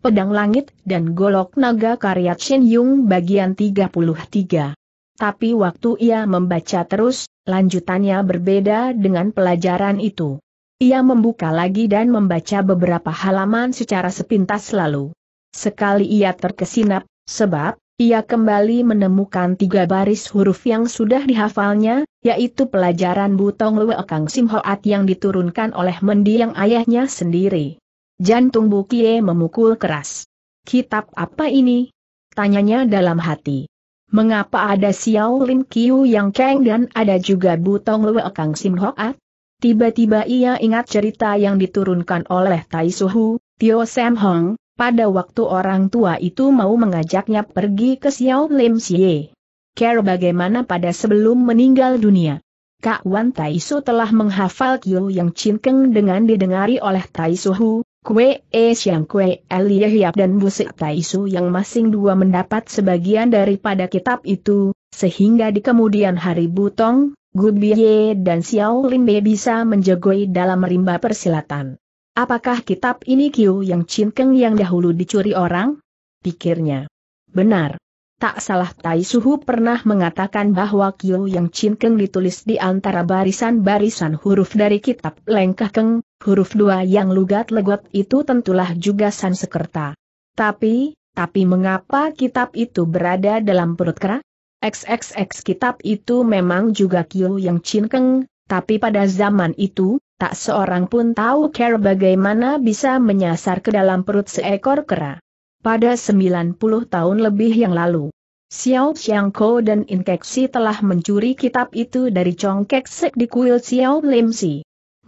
Pedang Langit dan Golok Naga karya Chin Yung bagian 33. Tapi waktu ia membaca terus, lanjutannya berbeda dengan pelajaran itu. Ia membuka lagi dan membaca beberapa halaman secara sepintas lalu. Sekali ia terkesinap, sebab, ia kembali menemukan tiga baris huruf yang sudah dihafalnya, yaitu pelajaran Butong Lue Kang Sim Hoat yang diturunkan oleh mendiang ayahnya sendiri. Jantung Bukie memukul keras. Kitab apa ini? Tanyanya dalam hati. Mengapa ada Xiao Lin Kiu yang keng dan ada juga Butong Lue Kang Sim Hoat? Tiba-tiba ia ingat cerita yang diturunkan oleh Tai Suhu, Tio Sam Hong, pada waktu orang tua itu mau mengajaknya pergi ke Xiao Lim Xie. Care bagaimana pada sebelum meninggal dunia. Kak Wan Tai Su telah menghafal Kiu Yang Cinkeng dengan didengari oleh Tai Suhu, Kue E Siang Kue Elie Hiap dan Busik Taisu yang masing dua mendapat sebagian daripada kitab itu, sehingga di kemudian hari Butong, Gubiye dan Xiao Lin Limbe bisa menjagoi dalam rimba persilatan. Apakah kitab ini Kiu yang Cinkeng yang dahulu dicuri orang? Pikirnya. Benar. Tak salah Tai Suhu pernah mengatakan bahwa Kiu yang Cinkeng ditulis di antara barisan-barisan huruf dari kitab Lengkah Keng, Huruf dua yang lugat legot itu tentulah juga Sansekerta. Tapi, tapi mengapa kitab itu berada dalam perut kera? XXX kitab itu memang juga Kyu yang cinkeng, tapi pada zaman itu, tak seorang pun tahu kera bagaimana bisa menyasar ke dalam perut seekor kera. Pada 90 tahun lebih yang lalu, Xiao Xiangko dan Inkeksi telah mencuri kitab itu dari Chongkeksek di kuil Xiao Lim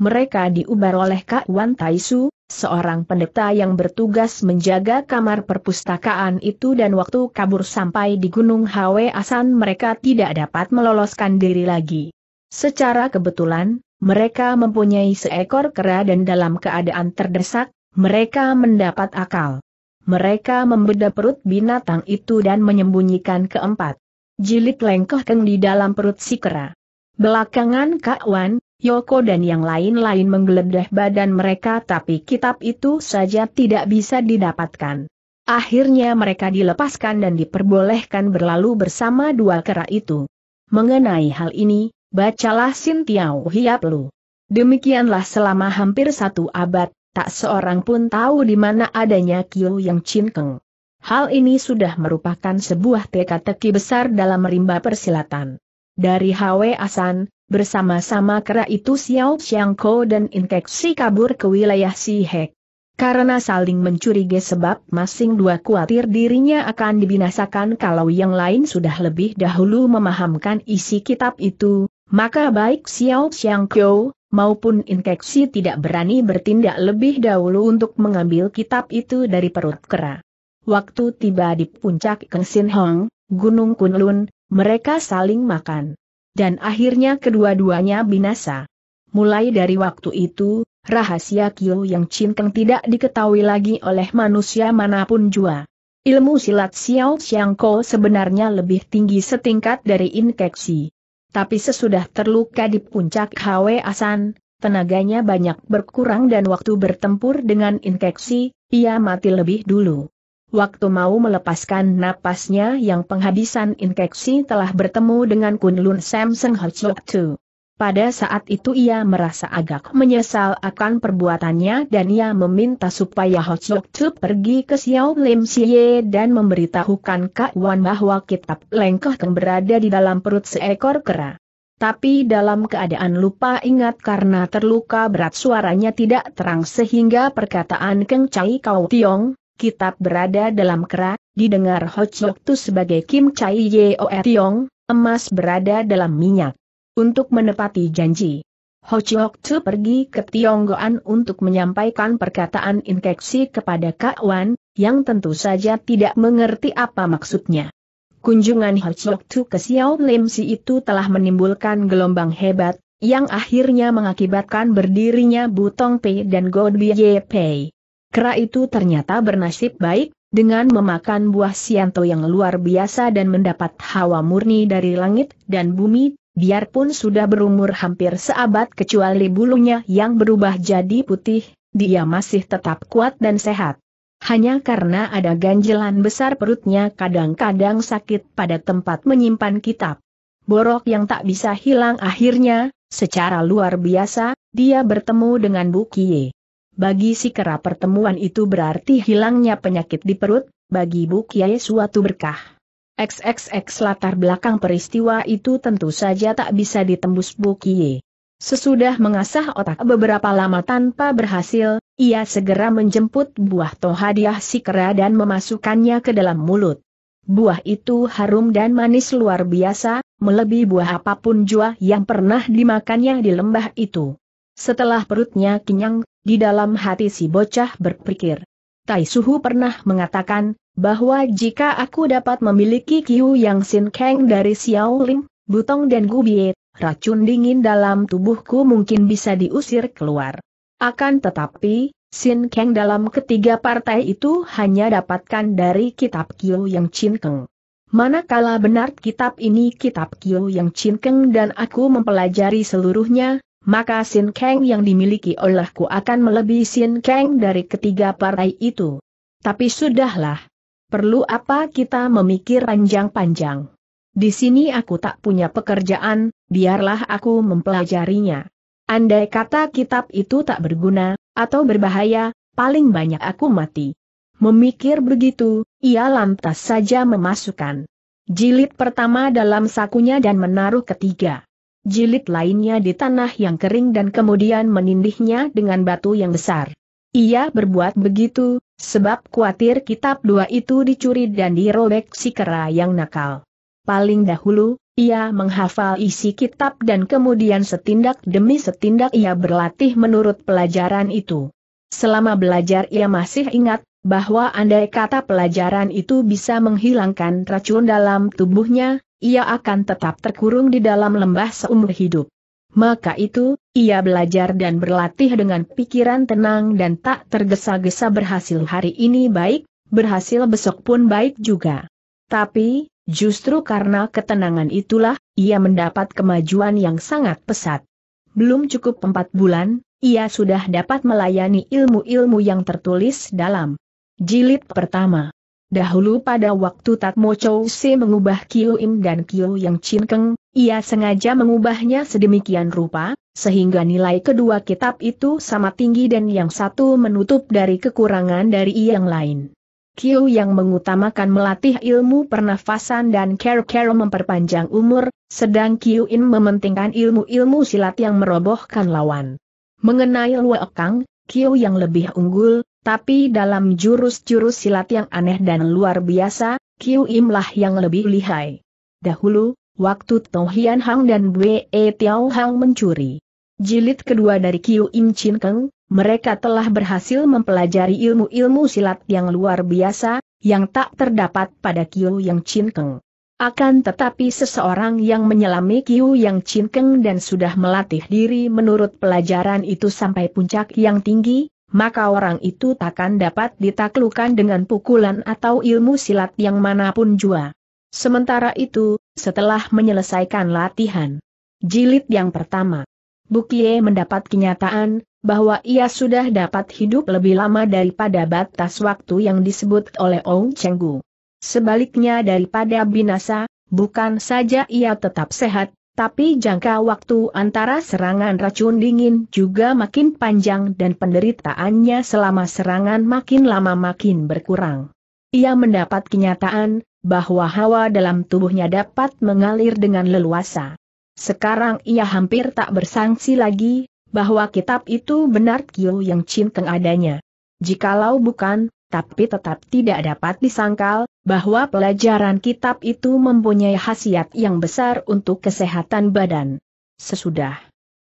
mereka diubar oleh Kak Wan Taisu, seorang pendeta yang bertugas menjaga kamar perpustakaan itu dan waktu kabur sampai di Gunung Hwe Asan mereka tidak dapat meloloskan diri lagi. Secara kebetulan, mereka mempunyai seekor kera dan dalam keadaan terdesak, mereka mendapat akal. Mereka membeda perut binatang itu dan menyembunyikan keempat. Jilid lengkoh keng di dalam perut si kera. Belakangan Kak Wan, Yoko dan yang lain-lain menggeledah badan mereka tapi kitab itu saja tidak bisa didapatkan. Akhirnya mereka dilepaskan dan diperbolehkan berlalu bersama dua kera itu. Mengenai hal ini, bacalah Sintiau Hiap Lu. Demikianlah selama hampir satu abad, tak seorang pun tahu di mana adanya Kiu yang cinkeng. Hal ini sudah merupakan sebuah teka-teki besar dalam rimba persilatan. Dari Hwe Asan, bersama-sama kera itu Xiao Xiangko dan Inkeksi kabur ke wilayah Si Karena saling mencurigai sebab masing dua khawatir dirinya akan dibinasakan kalau yang lain sudah lebih dahulu memahamkan isi kitab itu, maka baik Xiao Xiangko maupun Inkeksi tidak berani bertindak lebih dahulu untuk mengambil kitab itu dari perut kera. Waktu tiba di puncak Kengsin Hong, Gunung Kunlun, mereka saling makan dan akhirnya kedua-duanya binasa. Mulai dari waktu itu, rahasia Kyo yang cinteng tidak diketahui lagi oleh manusia manapun jua. Ilmu silat Xiao Xiangko sebenarnya lebih tinggi setingkat dari infeksi. Tapi sesudah terluka di puncak Hwe Asan, tenaganya banyak berkurang dan waktu bertempur dengan infeksi, ia mati lebih dulu. Waktu mau melepaskan napasnya yang penghabisan infeksi telah bertemu dengan Kunlun Samson Hochok Tu. Pada saat itu ia merasa agak menyesal akan perbuatannya dan ia meminta supaya Hochok Tu pergi ke Xiao Lim Xie dan memberitahukan Kak Wan bahwa kitab yang berada di dalam perut seekor kera tapi dalam keadaan lupa ingat karena terluka berat suaranya tidak terang sehingga perkataan Keng Chai Kau Tiong, kitab berada dalam kera, didengar Ho Chok Tu sebagai Kim Chai Yeo er Tiong, emas berada dalam minyak. Untuk menepati janji, Ho Chok Tu pergi ke Tionggoan untuk menyampaikan perkataan inkeksi kepada Kak Wan, yang tentu saja tidak mengerti apa maksudnya. Kunjungan Ho Chok Tu ke Xiao Lim Si itu telah menimbulkan gelombang hebat, yang akhirnya mengakibatkan berdirinya Butong Pei dan God Ye Pei. Kera itu ternyata bernasib baik, dengan memakan buah sianto yang luar biasa dan mendapat hawa murni dari langit dan bumi, biarpun sudah berumur hampir seabad kecuali bulunya yang berubah jadi putih, dia masih tetap kuat dan sehat. Hanya karena ada ganjelan besar perutnya kadang-kadang sakit pada tempat menyimpan kitab. Borok yang tak bisa hilang akhirnya, secara luar biasa, dia bertemu dengan Bu Kie. Bagi si kera pertemuan itu berarti hilangnya penyakit di perut, bagi Bu Kiai suatu berkah. XXX latar belakang peristiwa itu tentu saja tak bisa ditembus Bu Kiai. Sesudah mengasah otak beberapa lama tanpa berhasil, ia segera menjemput buah tohadiah si kera dan memasukkannya ke dalam mulut. Buah itu harum dan manis luar biasa, melebihi buah apapun jua yang pernah dimakannya di lembah itu. Setelah perutnya kenyang, di dalam hati si bocah berpikir. Tai Suhu pernah mengatakan, bahwa jika aku dapat memiliki Kiu Yang Sin Kang dari Xiao Lim, Butong dan Gubiet, racun dingin dalam tubuhku mungkin bisa diusir keluar. Akan tetapi, Sin Kang dalam ketiga partai itu hanya dapatkan dari kitab Kiu Yang Chin Keng. Manakala benar kitab ini kitab Kiu Yang Chin Keng dan aku mempelajari seluruhnya, maka Sin Kang yang dimiliki olehku akan melebihi Sin Kang dari ketiga partai itu. Tapi sudahlah. Perlu apa kita memikir panjang-panjang? Di sini aku tak punya pekerjaan, biarlah aku mempelajarinya. Andai kata kitab itu tak berguna, atau berbahaya, paling banyak aku mati. Memikir begitu, ia lantas saja memasukkan jilid pertama dalam sakunya dan menaruh ketiga jilid lainnya di tanah yang kering dan kemudian menindihnya dengan batu yang besar. Ia berbuat begitu, sebab khawatir kitab dua itu dicuri dan dirobek si kera yang nakal. Paling dahulu, ia menghafal isi kitab dan kemudian setindak demi setindak ia berlatih menurut pelajaran itu. Selama belajar ia masih ingat, bahwa andai kata pelajaran itu bisa menghilangkan racun dalam tubuhnya, ia akan tetap terkurung di dalam lembah seumur hidup. Maka itu, ia belajar dan berlatih dengan pikiran tenang dan tak tergesa-gesa berhasil hari ini baik, berhasil besok pun baik juga. Tapi, justru karena ketenangan itulah, ia mendapat kemajuan yang sangat pesat. Belum cukup empat bulan, ia sudah dapat melayani ilmu-ilmu yang tertulis dalam jilid pertama. Dahulu pada waktu Tat Mo Chow se mengubah Kiu Im dan Kiu Yang Chin Keng, ia sengaja mengubahnya sedemikian rupa, sehingga nilai kedua kitab itu sama tinggi dan yang satu menutup dari kekurangan dari yang lain. Kiu yang mengutamakan melatih ilmu pernafasan dan care-care memperpanjang umur, sedang Kiu im mementingkan ilmu-ilmu silat yang merobohkan lawan. Mengenai Luo Kang, Kiu yang lebih unggul, tapi dalam jurus-jurus silat yang aneh dan luar biasa, Kiu Im lah yang lebih lihai. Dahulu, waktu Tong Hian Hang dan E Tiao Hang mencuri. Jilid kedua dari Kiu Im Chin Keng, mereka telah berhasil mempelajari ilmu-ilmu silat yang luar biasa, yang tak terdapat pada Kiu Yang Chin Keng. Akan tetapi seseorang yang menyelami Kiu Yang Cinkeng dan sudah melatih diri menurut pelajaran itu sampai puncak yang tinggi, maka orang itu takkan dapat ditaklukan dengan pukulan atau ilmu silat yang manapun jua. Sementara itu, setelah menyelesaikan latihan jilid yang pertama, Bukie mendapat kenyataan bahwa ia sudah dapat hidup lebih lama daripada batas waktu yang disebut oleh Ong Chenggu. Sebaliknya daripada binasa, bukan saja ia tetap sehat, tapi jangka waktu antara serangan racun dingin juga makin panjang dan penderitaannya selama serangan makin lama makin berkurang. Ia mendapat kenyataan bahwa hawa dalam tubuhnya dapat mengalir dengan leluasa. Sekarang ia hampir tak bersangsi lagi bahwa kitab itu benar Kyo yang cinteng adanya. Jikalau bukan, tapi tetap tidak dapat disangkal, bahwa pelajaran kitab itu mempunyai khasiat yang besar untuk kesehatan badan. Sesudah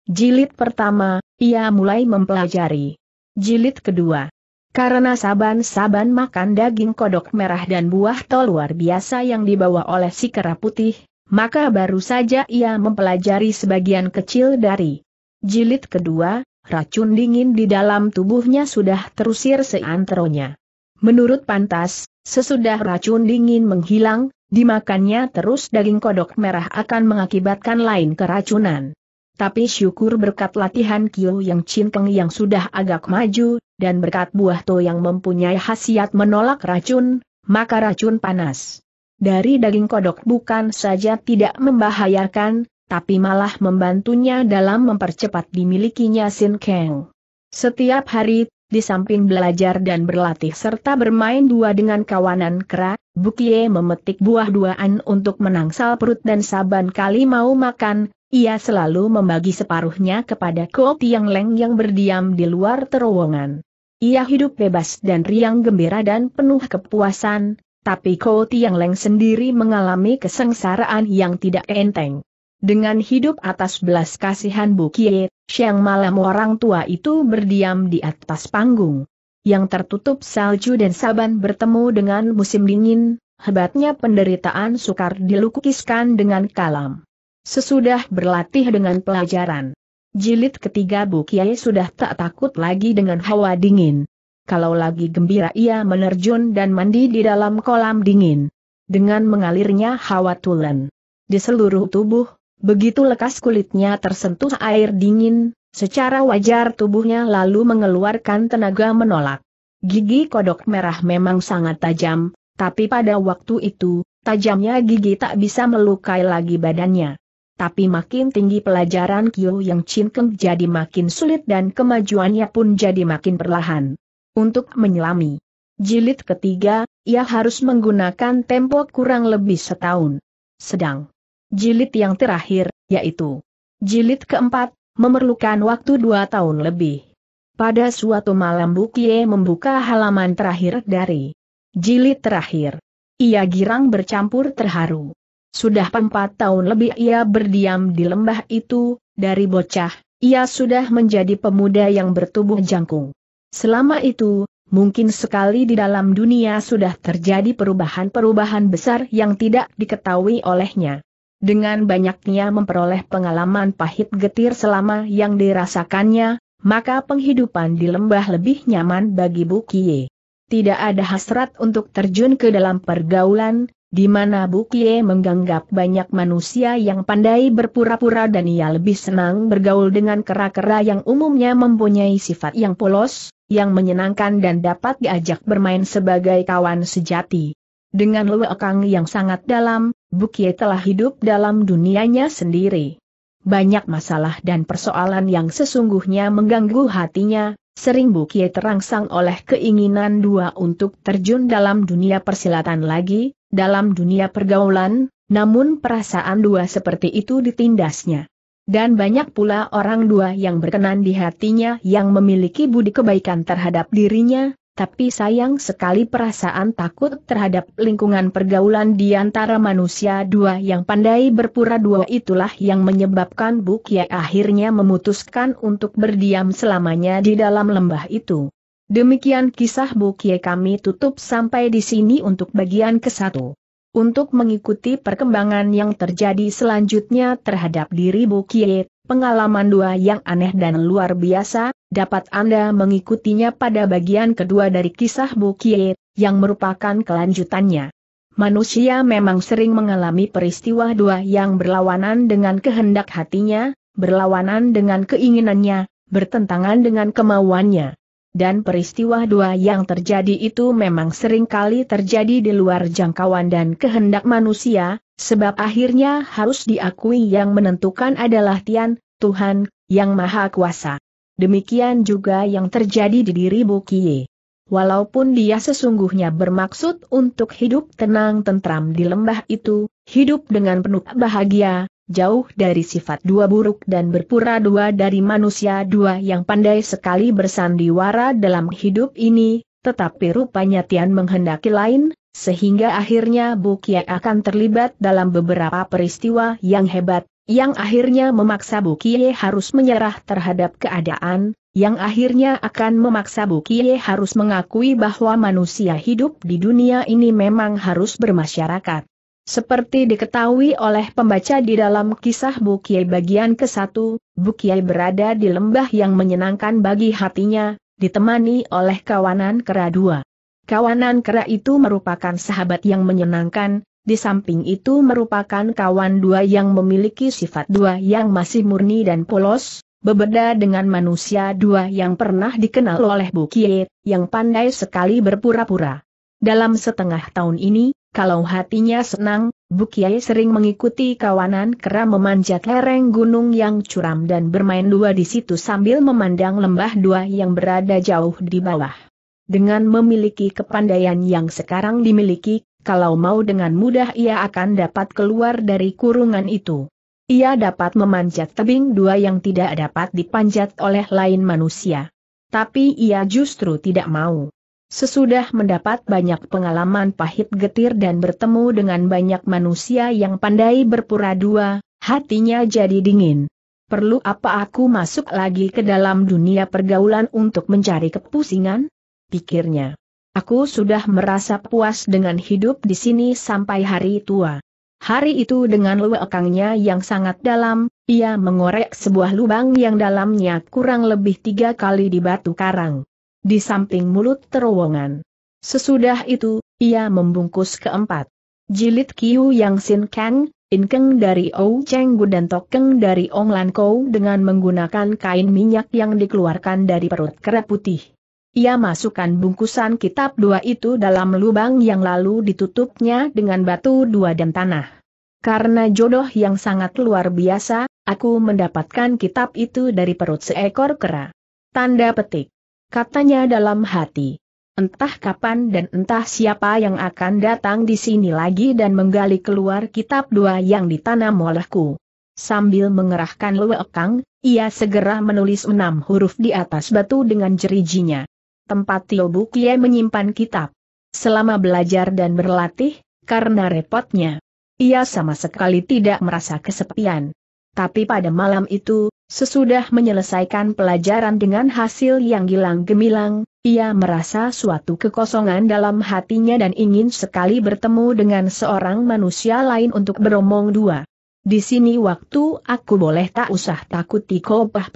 jilid pertama, ia mulai mempelajari jilid kedua. Karena saban-saban makan daging kodok merah dan buah tol luar biasa yang dibawa oleh si kera putih, maka baru saja ia mempelajari sebagian kecil dari jilid kedua, racun dingin di dalam tubuhnya sudah terusir seantronya. Menurut pantas, sesudah racun dingin menghilang, dimakannya terus daging kodok merah akan mengakibatkan lain keracunan. Tapi syukur berkat latihan Kiu Yang Cinkeng yang sudah agak maju, dan berkat buah to yang mempunyai khasiat menolak racun, maka racun panas. Dari daging kodok bukan saja tidak membahayakan, tapi malah membantunya dalam mempercepat dimilikinya Sin Kang. Setiap hari di samping belajar dan berlatih serta bermain dua dengan kawanan kera, Bukie memetik buah duaan untuk menangsal perut dan saban kali mau makan, ia selalu membagi separuhnya kepada Ko Yang Leng yang berdiam di luar terowongan. Ia hidup bebas dan riang gembira dan penuh kepuasan, tapi Ko Tiang Leng sendiri mengalami kesengsaraan yang tidak enteng. Dengan hidup atas belas kasihan Bukie, siang malam orang tua itu berdiam di atas panggung. Yang tertutup salju dan saban bertemu dengan musim dingin, hebatnya penderitaan sukar dilukiskan dengan kalam. Sesudah berlatih dengan pelajaran. Jilid ketiga Bukie sudah tak takut lagi dengan hawa dingin. Kalau lagi gembira ia menerjun dan mandi di dalam kolam dingin. Dengan mengalirnya hawa tulen. Di seluruh tubuh Begitu lekas kulitnya tersentuh air dingin, secara wajar tubuhnya lalu mengeluarkan tenaga menolak. Gigi kodok merah memang sangat tajam, tapi pada waktu itu, tajamnya gigi tak bisa melukai lagi badannya. Tapi makin tinggi pelajaran Kyo yang cinkeng jadi makin sulit dan kemajuannya pun jadi makin perlahan. Untuk menyelami jilid ketiga, ia harus menggunakan tempo kurang lebih setahun. Sedang Jilid yang terakhir, yaitu Jilid keempat, memerlukan waktu dua tahun lebih. Pada suatu malam Bukie membuka halaman terakhir dari jilid terakhir. Ia girang bercampur terharu. Sudah empat tahun lebih ia berdiam di lembah itu, dari bocah, ia sudah menjadi pemuda yang bertubuh jangkung. Selama itu, mungkin sekali di dalam dunia sudah terjadi perubahan-perubahan besar yang tidak diketahui olehnya. Dengan banyaknya memperoleh pengalaman pahit getir selama yang dirasakannya, maka penghidupan di lembah lebih nyaman bagi Bukie. Tidak ada hasrat untuk terjun ke dalam pergaulan, di mana Bukie menganggap banyak manusia yang pandai berpura-pura dan ia lebih senang bergaul dengan kera-kera yang umumnya mempunyai sifat yang polos, yang menyenangkan dan dapat diajak bermain sebagai kawan sejati. Dengan lewekang yang sangat dalam, Bukie telah hidup dalam dunianya sendiri. Banyak masalah dan persoalan yang sesungguhnya mengganggu hatinya, sering Bukie terangsang oleh keinginan dua untuk terjun dalam dunia persilatan lagi, dalam dunia pergaulan, namun perasaan dua seperti itu ditindasnya. Dan banyak pula orang dua yang berkenan di hatinya yang memiliki budi kebaikan terhadap dirinya, tapi sayang sekali perasaan takut terhadap lingkungan pergaulan di antara manusia dua yang pandai berpura dua itulah yang menyebabkan Bukia akhirnya memutuskan untuk berdiam selamanya di dalam lembah itu. Demikian kisah Bukia kami tutup sampai di sini untuk bagian ke-1. Untuk mengikuti perkembangan yang terjadi selanjutnya terhadap diri Bukie, pengalaman dua yang aneh dan luar biasa, dapat Anda mengikutinya pada bagian kedua dari kisah Bukie, yang merupakan kelanjutannya. Manusia memang sering mengalami peristiwa dua yang berlawanan dengan kehendak hatinya, berlawanan dengan keinginannya, bertentangan dengan kemauannya dan peristiwa dua yang terjadi itu memang sering kali terjadi di luar jangkauan dan kehendak manusia, sebab akhirnya harus diakui yang menentukan adalah Tian, Tuhan, yang Maha Kuasa. Demikian juga yang terjadi di diri Bukie. Walaupun dia sesungguhnya bermaksud untuk hidup tenang tentram di lembah itu, hidup dengan penuh bahagia, jauh dari sifat dua buruk dan berpura dua dari manusia dua yang pandai sekali bersandiwara dalam hidup ini, tetapi rupanya Tian menghendaki lain, sehingga akhirnya Bukia akan terlibat dalam beberapa peristiwa yang hebat, yang akhirnya memaksa Bukie harus menyerah terhadap keadaan, yang akhirnya akan memaksa Bukie harus mengakui bahwa manusia hidup di dunia ini memang harus bermasyarakat. Seperti diketahui oleh pembaca di dalam kisah Bukiai bagian ke-1, Bukiai berada di lembah yang menyenangkan bagi hatinya, ditemani oleh kawanan kera dua. Kawanan kera itu merupakan sahabat yang menyenangkan, di samping itu merupakan kawan dua yang memiliki sifat dua yang masih murni dan polos, berbeda dengan manusia dua yang pernah dikenal oleh Bukiai, yang pandai sekali berpura-pura. Dalam setengah tahun ini, kalau hatinya senang, Bukiai sering mengikuti kawanan kera memanjat lereng gunung yang curam dan bermain dua di situ sambil memandang lembah dua yang berada jauh di bawah. Dengan memiliki kepandaian yang sekarang dimiliki, kalau mau dengan mudah ia akan dapat keluar dari kurungan itu. Ia dapat memanjat tebing dua yang tidak dapat dipanjat oleh lain manusia. Tapi ia justru tidak mau. Sesudah mendapat banyak pengalaman pahit getir dan bertemu dengan banyak manusia yang pandai berpura dua, hatinya jadi dingin. Perlu apa aku masuk lagi ke dalam dunia pergaulan untuk mencari kepusingan? Pikirnya. Aku sudah merasa puas dengan hidup di sini sampai hari tua. Hari itu dengan luekangnya yang sangat dalam, ia mengorek sebuah lubang yang dalamnya kurang lebih tiga kali di batu karang di samping mulut terowongan. Sesudah itu, ia membungkus keempat. Jilid Kiu Yang Sin Kang, In dari Ou Cheng Gu dan tokeng dari Ong Lan Kou dengan menggunakan kain minyak yang dikeluarkan dari perut kera putih. Ia masukkan bungkusan kitab dua itu dalam lubang yang lalu ditutupnya dengan batu dua dan tanah. Karena jodoh yang sangat luar biasa, aku mendapatkan kitab itu dari perut seekor kera. Tanda petik katanya dalam hati. Entah kapan dan entah siapa yang akan datang di sini lagi dan menggali keluar kitab dua yang ditanam olehku. Sambil mengerahkan lewekang, ia segera menulis enam huruf di atas batu dengan jerijinya. Tempat Tiobu ia menyimpan kitab. Selama belajar dan berlatih, karena repotnya, ia sama sekali tidak merasa kesepian. Tapi pada malam itu, Sesudah menyelesaikan pelajaran dengan hasil yang gilang gemilang, ia merasa suatu kekosongan dalam hatinya dan ingin sekali bertemu dengan seorang manusia lain untuk beromong dua. Di sini waktu aku boleh tak usah takut tiko pah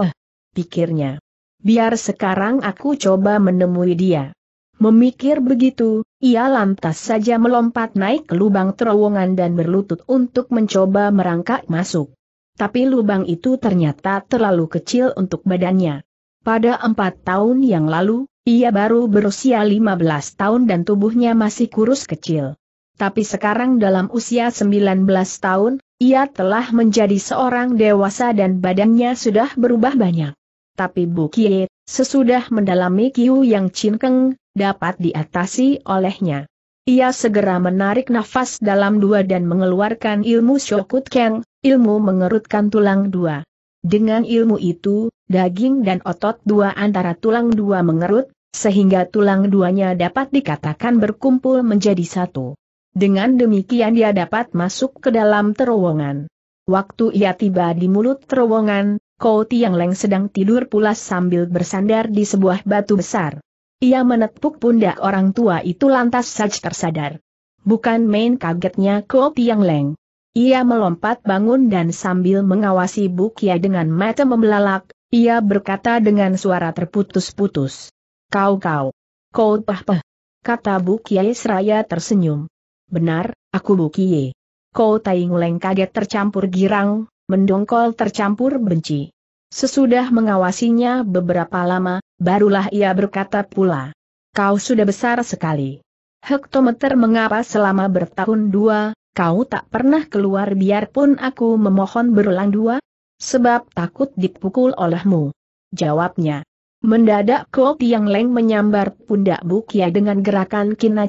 pikirnya. Biar sekarang aku coba menemui dia. Memikir begitu, ia lantas saja melompat naik ke lubang terowongan dan berlutut untuk mencoba merangkak masuk. Tapi lubang itu ternyata terlalu kecil untuk badannya. Pada empat tahun yang lalu, ia baru berusia 15 tahun dan tubuhnya masih kurus kecil. Tapi sekarang dalam usia 19 tahun, ia telah menjadi seorang dewasa dan badannya sudah berubah banyak. Tapi Bu Kie, sesudah mendalami Kiu Yang Cinkeng, dapat diatasi olehnya. Ia segera menarik nafas dalam dua dan mengeluarkan ilmu Shokut Keng, ilmu mengerutkan tulang dua. Dengan ilmu itu, daging dan otot dua antara tulang dua mengerut, sehingga tulang duanya dapat dikatakan berkumpul menjadi satu. Dengan demikian dia dapat masuk ke dalam terowongan. Waktu ia tiba di mulut terowongan, Kau yang Leng sedang tidur pulas sambil bersandar di sebuah batu besar. Ia menepuk pundak orang tua itu lantas saja tersadar. Bukan main kagetnya Ko Tiang Leng. Ia melompat bangun dan sambil mengawasi Bukia dengan mata membelalak, ia berkata dengan suara terputus-putus. Kau kau. Kau pah pah. Kata Bukia seraya tersenyum. Benar, aku Bukie. Kau Taing Leng kaget tercampur girang, mendongkol tercampur benci. Sesudah mengawasinya beberapa lama, Barulah ia berkata pula, kau sudah besar sekali. Hektometer mengapa selama bertahun dua, kau tak pernah keluar biarpun aku memohon berulang dua? Sebab takut dipukul olehmu. Jawabnya. Mendadak Ko Tiang Leng menyambar pundak Bukia dengan gerakan Kina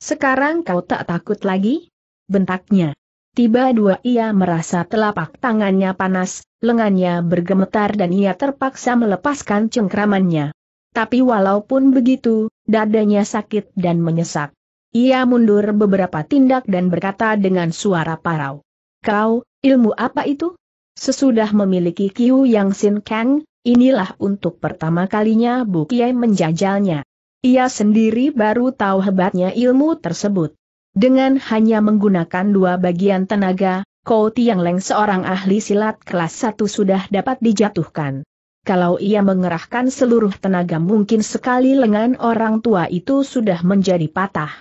Sekarang kau tak takut lagi? Bentaknya. Tiba dua ia merasa telapak tangannya panas, lengannya bergemetar dan ia terpaksa melepaskan cengkramannya. Tapi walaupun begitu, dadanya sakit dan menyesak. Ia mundur beberapa tindak dan berkata dengan suara parau. Kau, ilmu apa itu? Sesudah memiliki Kiu Yang Sin Kang, inilah untuk pertama kalinya Bu Kiai menjajalnya. Ia sendiri baru tahu hebatnya ilmu tersebut. Dengan hanya menggunakan dua bagian tenaga, Kau Tiang Leng seorang ahli silat kelas satu sudah dapat dijatuhkan. Kalau ia mengerahkan seluruh tenaga mungkin sekali lengan orang tua itu sudah menjadi patah.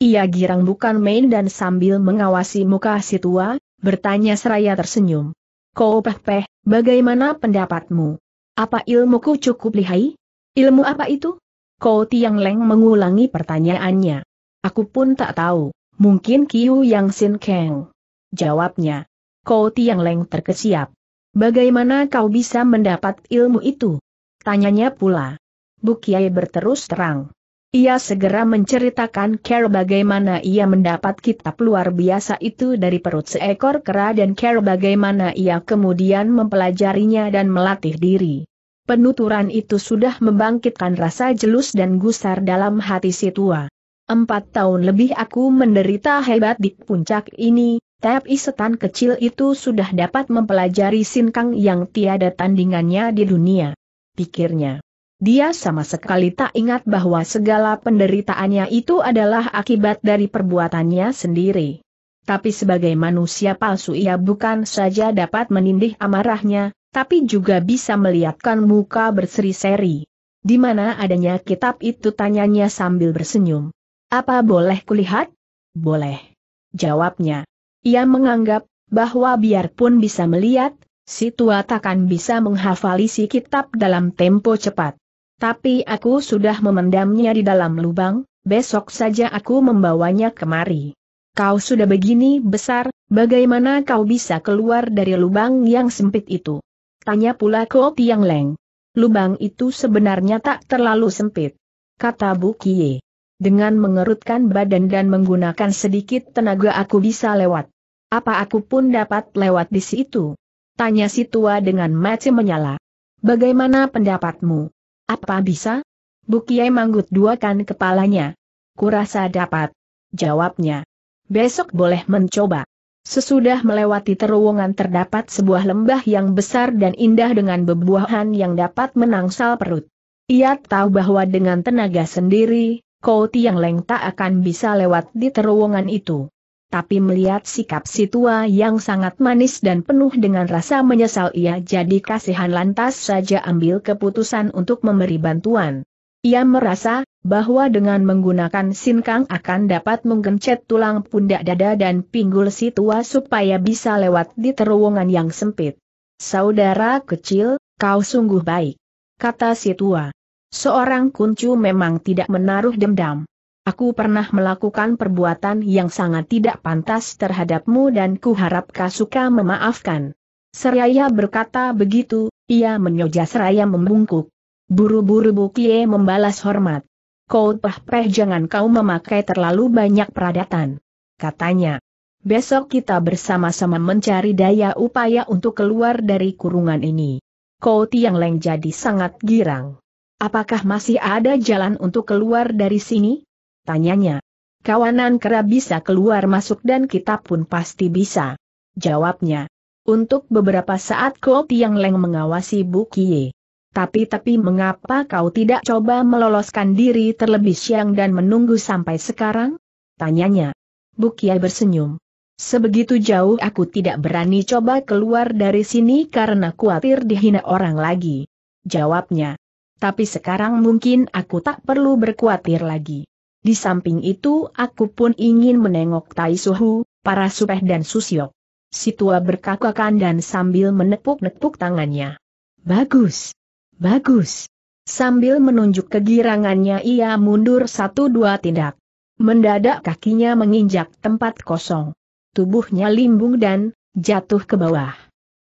Ia girang bukan main dan sambil mengawasi muka si tua, bertanya seraya tersenyum. Kau Peh Peh, bagaimana pendapatmu? Apa ilmuku cukup lihai? Ilmu apa itu? Kau Tiang Leng mengulangi pertanyaannya. Aku pun tak tahu, mungkin Kiu Yang Sin Kang. Jawabnya. Kau Tiang Leng terkesiap. Bagaimana kau bisa mendapat ilmu itu? Tanyanya pula. Bu Kiai berterus terang. Ia segera menceritakan Care bagaimana ia mendapat kitab luar biasa itu dari perut seekor kera dan Care bagaimana ia kemudian mempelajarinya dan melatih diri. Penuturan itu sudah membangkitkan rasa jelus dan gusar dalam hati si tua. Empat tahun lebih aku menderita hebat di puncak ini, tapi setan kecil itu sudah dapat mempelajari sinkang yang tiada tandingannya di dunia. Pikirnya. Dia sama sekali tak ingat bahwa segala penderitaannya itu adalah akibat dari perbuatannya sendiri. Tapi sebagai manusia palsu ia bukan saja dapat menindih amarahnya, tapi juga bisa melihatkan muka berseri-seri. Di mana adanya kitab itu tanyanya sambil bersenyum. Apa boleh kulihat? Boleh. Jawabnya. Ia menganggap bahwa biarpun bisa melihat, si tua takkan bisa menghafal isi kitab dalam tempo cepat. Tapi aku sudah memendamnya di dalam lubang, besok saja aku membawanya kemari. Kau sudah begini besar, bagaimana kau bisa keluar dari lubang yang sempit itu? Tanya pula Ko Tiang Leng. Lubang itu sebenarnya tak terlalu sempit. Kata Bu Kie. Dengan mengerutkan badan dan menggunakan sedikit tenaga aku bisa lewat. Apa aku pun dapat lewat di situ? Tanya si tua dengan mata menyala. Bagaimana pendapatmu? Apa bisa? Bukiai manggut duakan kepalanya. Kurasa dapat. Jawabnya. Besok boleh mencoba. Sesudah melewati terowongan terdapat sebuah lembah yang besar dan indah dengan bebuahan yang dapat menangsal perut. Ia tahu bahwa dengan tenaga sendiri, Kau Tiang Leng tak akan bisa lewat di terowongan itu. Tapi melihat sikap si tua yang sangat manis dan penuh dengan rasa menyesal ia jadi kasihan lantas saja ambil keputusan untuk memberi bantuan. Ia merasa bahwa dengan menggunakan sinkang akan dapat menggencet tulang pundak dada dan pinggul si tua supaya bisa lewat di terowongan yang sempit. Saudara kecil, kau sungguh baik. Kata si tua. Seorang kuncu memang tidak menaruh dendam. Aku pernah melakukan perbuatan yang sangat tidak pantas terhadapmu dan kuharap Kasuka memaafkan. Seraya berkata begitu, ia menyoja seraya membungkuk. Buru-buru Bukie membalas hormat. Kau peh-peh jangan kau memakai terlalu banyak peradatan. Katanya. Besok kita bersama-sama mencari daya upaya untuk keluar dari kurungan ini. Kau Tiang Leng jadi sangat girang apakah masih ada jalan untuk keluar dari sini? Tanyanya. Kawanan kera bisa keluar masuk dan kita pun pasti bisa. Jawabnya. Untuk beberapa saat Ko Tiang Leng mengawasi Bu Kie. Tapi-tapi mengapa kau tidak coba meloloskan diri terlebih siang dan menunggu sampai sekarang? Tanyanya. Bu Kie bersenyum. Sebegitu jauh aku tidak berani coba keluar dari sini karena khawatir dihina orang lagi. Jawabnya tapi sekarang mungkin aku tak perlu berkhawatir lagi. Di samping itu aku pun ingin menengok Tai Suhu, para Supeh dan Susiok. Si tua berkakakan dan sambil menepuk-nepuk tangannya. Bagus! Bagus! Sambil menunjuk kegirangannya ia mundur satu dua tindak. Mendadak kakinya menginjak tempat kosong. Tubuhnya limbung dan jatuh ke bawah.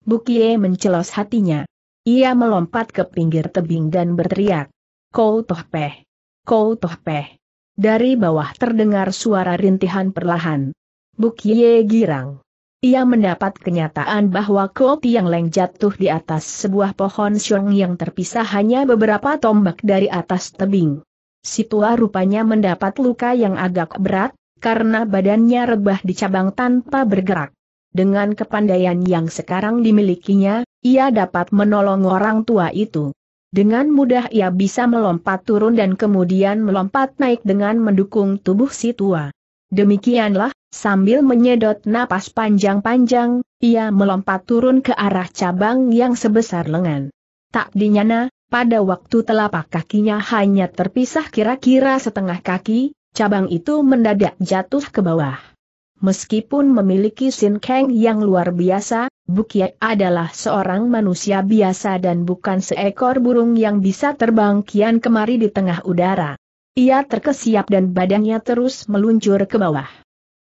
Bukie mencelos hatinya. Ia melompat ke pinggir tebing dan berteriak. Kou toh peh. Kou toh peh. Dari bawah terdengar suara rintihan perlahan. Buk ye girang. Ia mendapat kenyataan bahwa Kopi Tiang Leng jatuh di atas sebuah pohon siong yang terpisah hanya beberapa tombak dari atas tebing. Si tua rupanya mendapat luka yang agak berat, karena badannya rebah di cabang tanpa bergerak. Dengan kepandaian yang sekarang dimilikinya, ia dapat menolong orang tua itu. Dengan mudah ia bisa melompat turun dan kemudian melompat naik dengan mendukung tubuh si tua. Demikianlah, sambil menyedot napas panjang-panjang, ia melompat turun ke arah cabang yang sebesar lengan. Tak dinyana, pada waktu telapak kakinya hanya terpisah kira-kira setengah kaki, cabang itu mendadak jatuh ke bawah. Meskipun memiliki sin sinkeng yang luar biasa, Bukiak adalah seorang manusia biasa dan bukan seekor burung yang bisa terbang kian kemari di tengah udara. Ia terkesiap dan badannya terus meluncur ke bawah.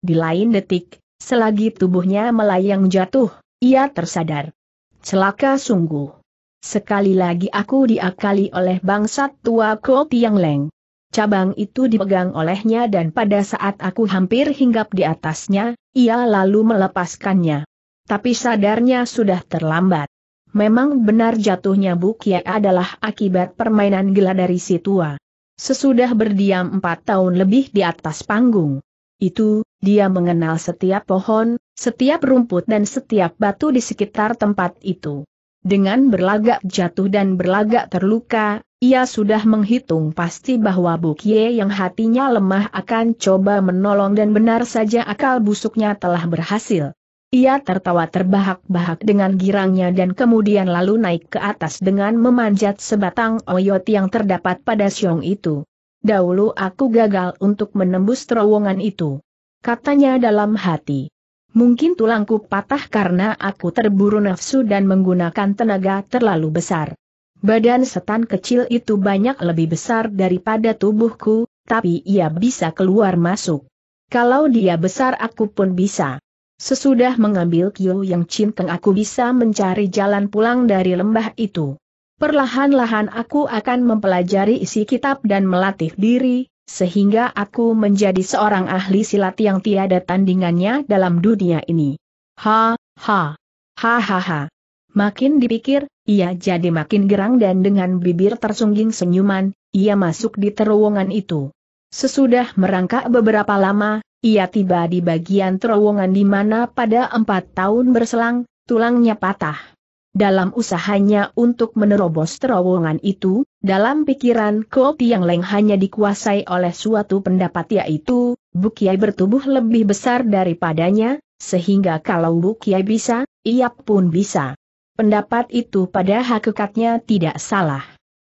Di lain detik, selagi tubuhnya melayang jatuh, ia tersadar. Celaka sungguh. Sekali lagi aku diakali oleh bangsat tua Ko Tiang Leng. Cabang itu dipegang olehnya dan pada saat aku hampir hinggap di atasnya, ia lalu melepaskannya. Tapi sadarnya sudah terlambat. Memang benar jatuhnya Bukia adalah akibat permainan gila dari si tua. Sesudah berdiam empat tahun lebih di atas panggung. Itu, dia mengenal setiap pohon, setiap rumput dan setiap batu di sekitar tempat itu. Dengan berlagak jatuh dan berlagak terluka, ia sudah menghitung pasti bahwa Bukie yang hatinya lemah akan coba menolong dan benar saja akal busuknya telah berhasil. Ia tertawa terbahak-bahak dengan girangnya dan kemudian lalu naik ke atas dengan memanjat sebatang oyot yang terdapat pada siung itu. Dahulu aku gagal untuk menembus terowongan itu. Katanya dalam hati. Mungkin tulangku patah karena aku terburu nafsu dan menggunakan tenaga terlalu besar. Badan setan kecil itu banyak lebih besar daripada tubuhku, tapi ia bisa keluar masuk. Kalau dia besar aku pun bisa. Sesudah mengambil kiu yang cinteng aku bisa mencari jalan pulang dari lembah itu. Perlahan-lahan aku akan mempelajari isi kitab dan melatih diri, sehingga aku menjadi seorang ahli silat yang tiada tandingannya dalam dunia ini. Ha, ha, ha ha ha. Makin dipikir, ia jadi makin gerang dan dengan bibir tersungging senyuman, ia masuk di terowongan itu. Sesudah merangkak beberapa lama, ia tiba di bagian terowongan di mana pada empat tahun berselang, tulangnya patah. Dalam usahanya untuk menerobos terowongan itu, dalam pikiran Ko yang Leng hanya dikuasai oleh suatu pendapat yaitu, Bukiai bertubuh lebih besar daripadanya, sehingga kalau Bukiai bisa, ia pun bisa. Pendapat itu pada hakikatnya tidak salah.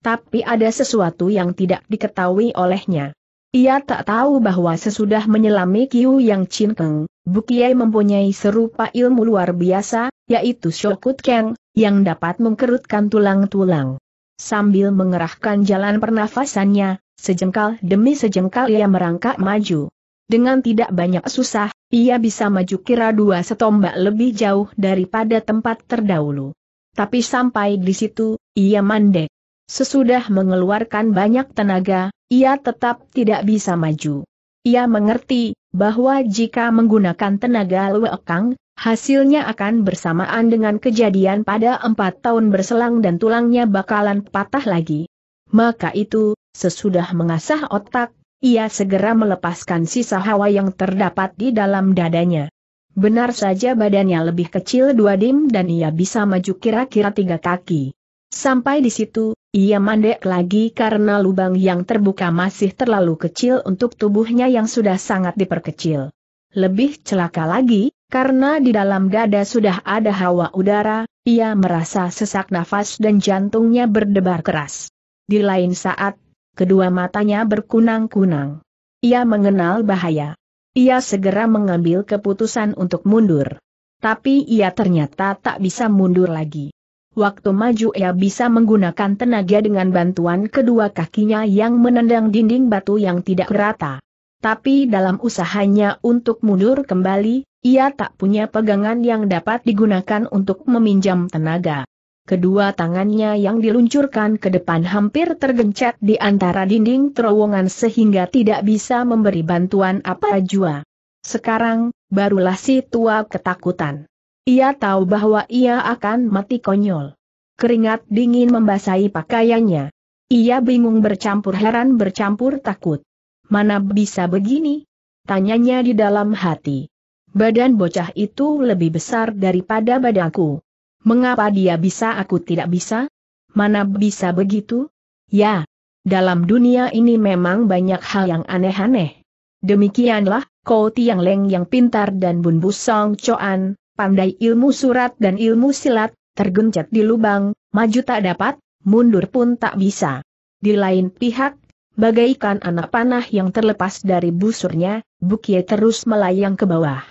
Tapi ada sesuatu yang tidak diketahui olehnya. Ia tak tahu bahwa sesudah menyelami Kiu Yang Chin Keng, Bukiai mempunyai serupa ilmu luar biasa, yaitu Shokut Keng, yang dapat mengkerutkan tulang-tulang. Sambil mengerahkan jalan pernafasannya, sejengkal demi sejengkal ia merangkak maju. Dengan tidak banyak susah, ia bisa maju kira dua setombak lebih jauh daripada tempat terdahulu. Tapi sampai di situ, ia mandek. Sesudah mengeluarkan banyak tenaga, ia tetap tidak bisa maju. Ia mengerti bahwa jika menggunakan tenaga luekang, hasilnya akan bersamaan dengan kejadian pada empat tahun berselang dan tulangnya bakalan patah lagi. Maka itu, sesudah mengasah otak, ia segera melepaskan sisa hawa yang terdapat di dalam dadanya. Benar saja badannya lebih kecil dua dim dan ia bisa maju kira-kira tiga kaki. Sampai di situ, ia mandek lagi karena lubang yang terbuka masih terlalu kecil untuk tubuhnya yang sudah sangat diperkecil. Lebih celaka lagi, karena di dalam dada sudah ada hawa udara, ia merasa sesak nafas dan jantungnya berdebar keras. Di lain saat, kedua matanya berkunang-kunang. Ia mengenal bahaya. Ia segera mengambil keputusan untuk mundur. Tapi ia ternyata tak bisa mundur lagi. Waktu maju ia bisa menggunakan tenaga dengan bantuan kedua kakinya yang menendang dinding batu yang tidak rata. Tapi dalam usahanya untuk mundur kembali, ia tak punya pegangan yang dapat digunakan untuk meminjam tenaga. Kedua tangannya yang diluncurkan ke depan hampir tergencet di antara dinding terowongan sehingga tidak bisa memberi bantuan apa jua. Sekarang, barulah si tua ketakutan. Ia tahu bahwa ia akan mati konyol. Keringat dingin membasahi pakaiannya. Ia bingung bercampur heran bercampur takut. Mana bisa begini? Tanyanya di dalam hati. Badan bocah itu lebih besar daripada badanku. Mengapa dia bisa aku tidak bisa? Mana bisa begitu? Ya, dalam dunia ini memang banyak hal yang aneh-aneh. Demikianlah, Kau Tiang Leng yang pintar dan Bun Busong Coan, pandai ilmu surat dan ilmu silat, tergencet di lubang, maju tak dapat, mundur pun tak bisa. Di lain pihak, bagaikan anak panah yang terlepas dari busurnya, Bukie terus melayang ke bawah.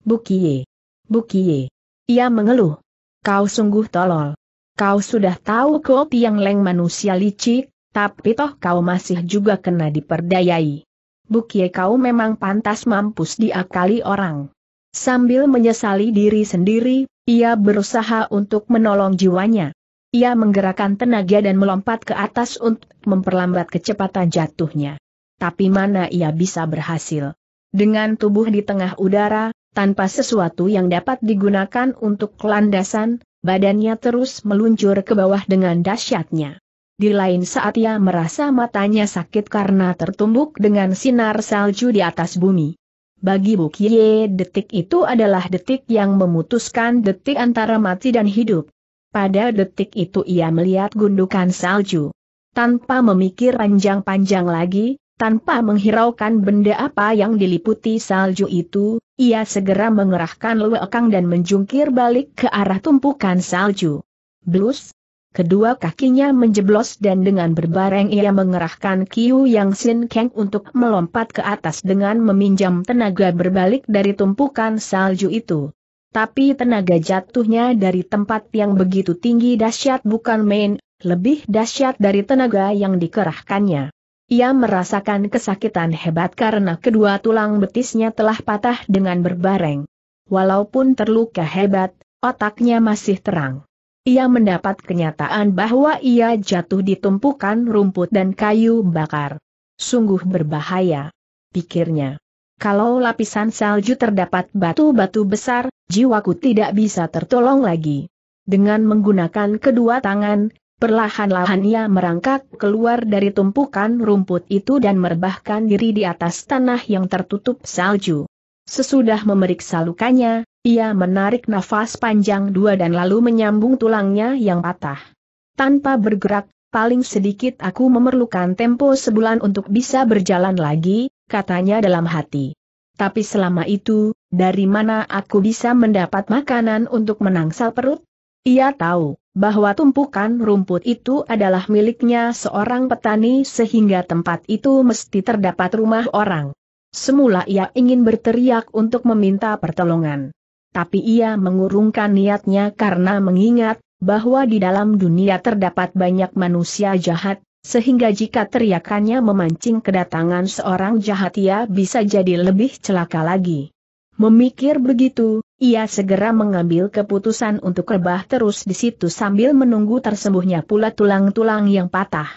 Bukie. Bukie. Ia mengeluh. Kau sungguh tolol. Kau sudah tahu kau tiang leng manusia licik, tapi toh kau masih juga kena diperdayai. Bukie kau memang pantas mampus diakali orang. Sambil menyesali diri sendiri, ia berusaha untuk menolong jiwanya. Ia menggerakkan tenaga dan melompat ke atas untuk memperlambat kecepatan jatuhnya. Tapi mana ia bisa berhasil? Dengan tubuh di tengah udara, tanpa sesuatu yang dapat digunakan untuk landasan, badannya terus meluncur ke bawah dengan dahsyatnya. Di lain saat ia merasa matanya sakit karena tertumbuk dengan sinar salju di atas bumi. Bagi Bukie detik itu adalah detik yang memutuskan detik antara mati dan hidup. Pada detik itu ia melihat gundukan salju. Tanpa memikir panjang-panjang lagi, tanpa menghiraukan benda apa yang diliputi salju itu, ia segera mengerahkan lewekang dan menjungkir balik ke arah tumpukan salju. Blus, Kedua kakinya menjeblos dan dengan berbareng ia mengerahkan Kiu Yang Sin Kang untuk melompat ke atas dengan meminjam tenaga berbalik dari tumpukan salju itu. Tapi tenaga jatuhnya dari tempat yang begitu tinggi dahsyat bukan main, lebih dahsyat dari tenaga yang dikerahkannya. Ia merasakan kesakitan hebat karena kedua tulang betisnya telah patah dengan berbareng. Walaupun terluka hebat, otaknya masih terang. Ia mendapat kenyataan bahwa ia jatuh di tumpukan rumput dan kayu bakar. Sungguh berbahaya. Pikirnya. Kalau lapisan salju terdapat batu-batu besar, jiwaku tidak bisa tertolong lagi. Dengan menggunakan kedua tangan, Perlahan-lahan ia merangkak keluar dari tumpukan rumput itu dan merebahkan diri di atas tanah yang tertutup salju. Sesudah memeriksa lukanya, ia menarik nafas panjang dua dan lalu menyambung tulangnya yang patah. Tanpa bergerak, paling sedikit aku memerlukan tempo sebulan untuk bisa berjalan lagi, katanya dalam hati. Tapi selama itu, dari mana aku bisa mendapat makanan untuk menangsal perut? Ia tahu bahwa tumpukan rumput itu adalah miliknya seorang petani sehingga tempat itu mesti terdapat rumah orang. Semula ia ingin berteriak untuk meminta pertolongan. Tapi ia mengurungkan niatnya karena mengingat bahwa di dalam dunia terdapat banyak manusia jahat, sehingga jika teriakannya memancing kedatangan seorang jahat ia bisa jadi lebih celaka lagi. Memikir begitu, ia segera mengambil keputusan untuk rebah terus di situ sambil menunggu tersembuhnya pula tulang-tulang yang patah.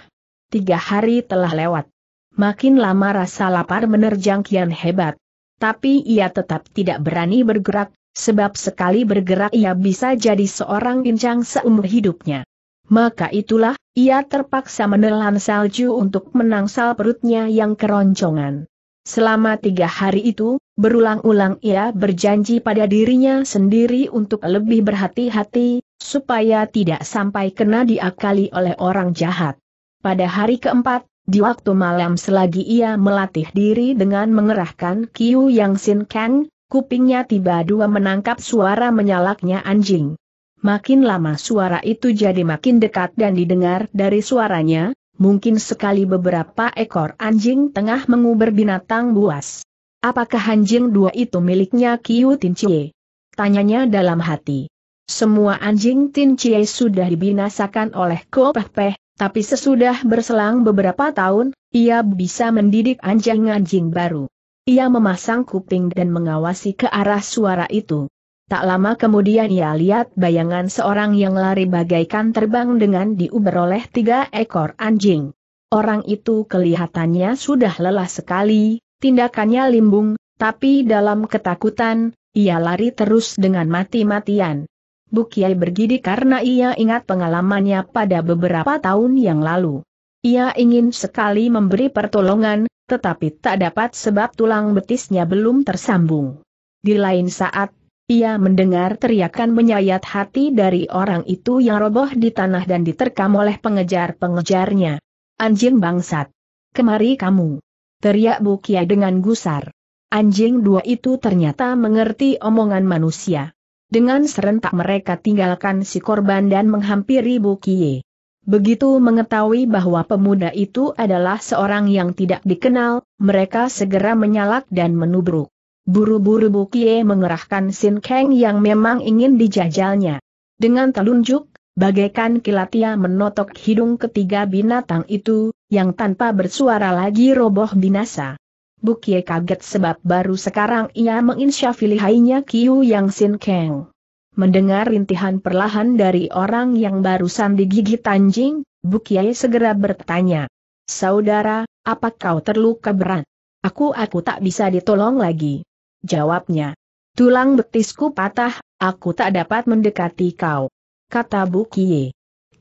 Tiga hari telah lewat. Makin lama rasa lapar menerjang kian hebat. Tapi ia tetap tidak berani bergerak, sebab sekali bergerak ia bisa jadi seorang pincang seumur hidupnya. Maka itulah, ia terpaksa menelan salju untuk menangsal perutnya yang keroncongan. Selama tiga hari itu, berulang-ulang ia berjanji pada dirinya sendiri untuk lebih berhati-hati, supaya tidak sampai kena diakali oleh orang jahat. Pada hari keempat, di waktu malam selagi ia melatih diri dengan mengerahkan Kiu Yang Sin Kang, kupingnya tiba dua menangkap suara menyalaknya anjing. Makin lama suara itu jadi makin dekat dan didengar dari suaranya, mungkin sekali beberapa ekor anjing tengah menguber binatang buas. Apakah anjing dua itu miliknya Kiu Tin Chie? Tanyanya dalam hati. Semua anjing Tin Chie sudah dibinasakan oleh Ko Peh Peh, tapi sesudah berselang beberapa tahun, ia bisa mendidik anjing-anjing baru. Ia memasang kuping dan mengawasi ke arah suara itu. Tak lama kemudian ia lihat bayangan seorang yang lari bagaikan terbang dengan diuber oleh tiga ekor anjing. Orang itu kelihatannya sudah lelah sekali, tindakannya limbung, tapi dalam ketakutan, ia lari terus dengan mati-matian. Bukiai bergidi karena ia ingat pengalamannya pada beberapa tahun yang lalu. Ia ingin sekali memberi pertolongan, tetapi tak dapat sebab tulang betisnya belum tersambung. Di lain saat, ia mendengar teriakan menyayat hati dari orang itu yang roboh di tanah dan diterkam oleh pengejar-pengejarnya. Anjing bangsat! Kemari kamu! Teriak Bukiai dengan gusar. Anjing dua itu ternyata mengerti omongan manusia. Dengan serentak mereka tinggalkan si korban dan menghampiri Bu Kie. Begitu mengetahui bahwa pemuda itu adalah seorang yang tidak dikenal, mereka segera menyalak dan menubruk. Buru-buru Bu Kie mengerahkan Sin Kang yang memang ingin dijajalnya. Dengan telunjuk, bagaikan kilat ia menotok hidung ketiga binatang itu, yang tanpa bersuara lagi roboh binasa. Bukie kaget sebab baru sekarang ia menginsyafi lihainya Kiu Yang Sin Kang. Mendengar rintihan perlahan dari orang yang barusan digigit anjing, Bukie segera bertanya. Saudara, apa kau terluka berat? Aku aku tak bisa ditolong lagi. Jawabnya. Tulang betisku patah, aku tak dapat mendekati kau. Kata Bukie.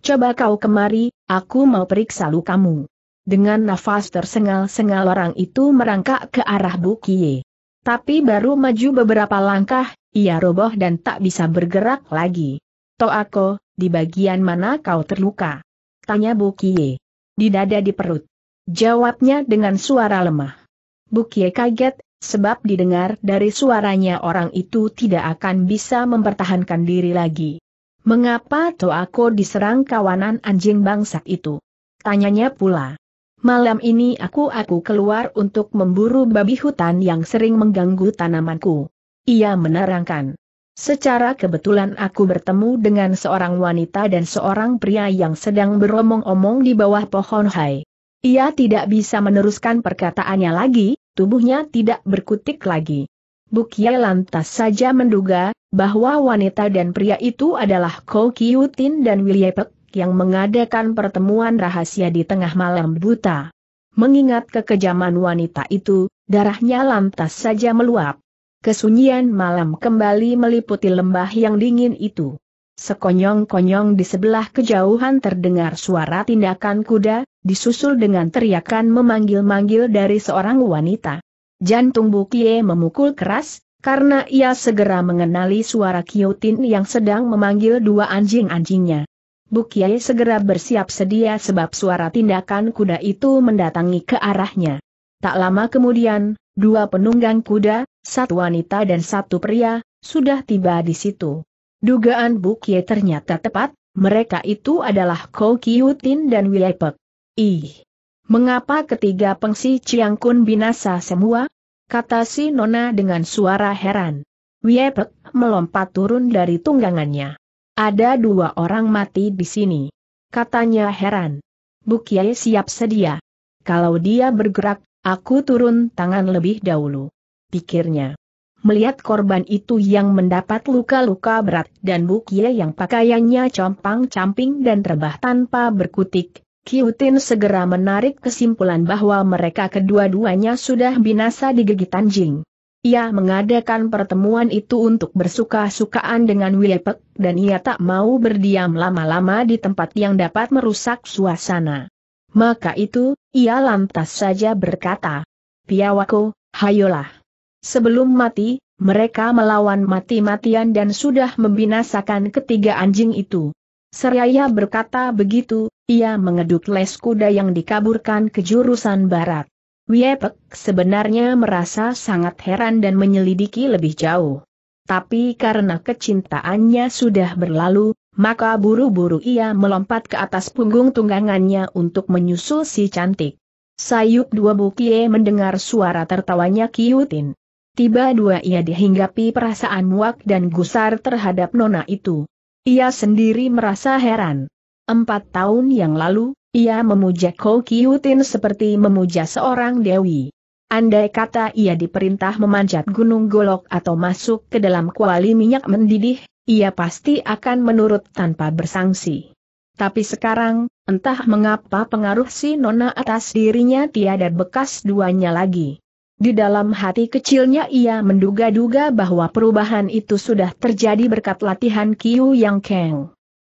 Coba kau kemari, aku mau periksa lukamu. Dengan nafas tersengal-sengal orang itu merangkak ke arah Bukie. Tapi baru maju beberapa langkah, ia roboh dan tak bisa bergerak lagi. Toako, di bagian mana kau terluka? Tanya Bukie. Di dada di perut. Jawabnya dengan suara lemah. Bukie kaget, sebab didengar dari suaranya orang itu tidak akan bisa mempertahankan diri lagi. Mengapa Toako diserang kawanan anjing bangsat itu? Tanyanya pula. Malam ini aku-aku keluar untuk memburu babi hutan yang sering mengganggu tanamanku. Ia menerangkan. Secara kebetulan aku bertemu dengan seorang wanita dan seorang pria yang sedang beromong-omong di bawah pohon hai. Ia tidak bisa meneruskan perkataannya lagi, tubuhnya tidak berkutik lagi. Bukia lantas saja menduga, bahwa wanita dan pria itu adalah Ko Kiyutin dan Wiliepek yang mengadakan pertemuan rahasia di tengah malam buta. Mengingat kekejaman wanita itu, darahnya lantas saja meluap. Kesunyian malam kembali meliputi lembah yang dingin itu. Sekonyong-konyong di sebelah kejauhan terdengar suara tindakan kuda, disusul dengan teriakan memanggil-manggil dari seorang wanita. Jantung Bukie memukul keras, karena ia segera mengenali suara Kyotin yang sedang memanggil dua anjing-anjingnya. Bukiai segera bersiap sedia sebab suara tindakan kuda itu mendatangi ke arahnya. Tak lama kemudian, dua penunggang kuda, satu wanita dan satu pria, sudah tiba di situ. Dugaan Bukiai ternyata tepat, mereka itu adalah Ko Kiyutin dan Wilepek. Ih! Mengapa ketiga pengsi Ciangkun binasa semua? Kata si Nona dengan suara heran. Wiepek melompat turun dari tunggangannya. Ada dua orang mati di sini. Katanya heran. Bukiai siap sedia. Kalau dia bergerak, aku turun tangan lebih dahulu. Pikirnya. Melihat korban itu yang mendapat luka-luka berat dan Bukiai yang pakaiannya compang-camping dan rebah tanpa berkutik, Kiutin segera menarik kesimpulan bahwa mereka kedua-duanya sudah binasa di gigitan jing. Ia mengadakan pertemuan itu untuk bersuka-sukaan dengan Wilepek, dan ia tak mau berdiam lama-lama di tempat yang dapat merusak suasana. Maka itu, ia lantas saja berkata, Piawako, hayolah. Sebelum mati, mereka melawan mati-matian dan sudah membinasakan ketiga anjing itu. Seraya berkata begitu, ia mengeduk les kuda yang dikaburkan ke jurusan barat. Wiepek sebenarnya merasa sangat heran dan menyelidiki lebih jauh. Tapi karena kecintaannya sudah berlalu, maka buru-buru ia melompat ke atas punggung tunggangannya untuk menyusul si cantik. Sayup dua bukie mendengar suara tertawanya Kiutin. Tiba dua ia dihinggapi perasaan muak dan gusar terhadap nona itu. Ia sendiri merasa heran. Empat tahun yang lalu, ia memuja Ko Kiyutin seperti memuja seorang dewi. Andai kata ia diperintah memanjat gunung golok atau masuk ke dalam kuali minyak mendidih, ia pasti akan menurut tanpa bersangsi. Tapi sekarang, entah mengapa pengaruh si Nona atas dirinya tiada bekas duanya lagi. Di dalam hati kecilnya ia menduga-duga bahwa perubahan itu sudah terjadi berkat latihan Kiu Yang Keng.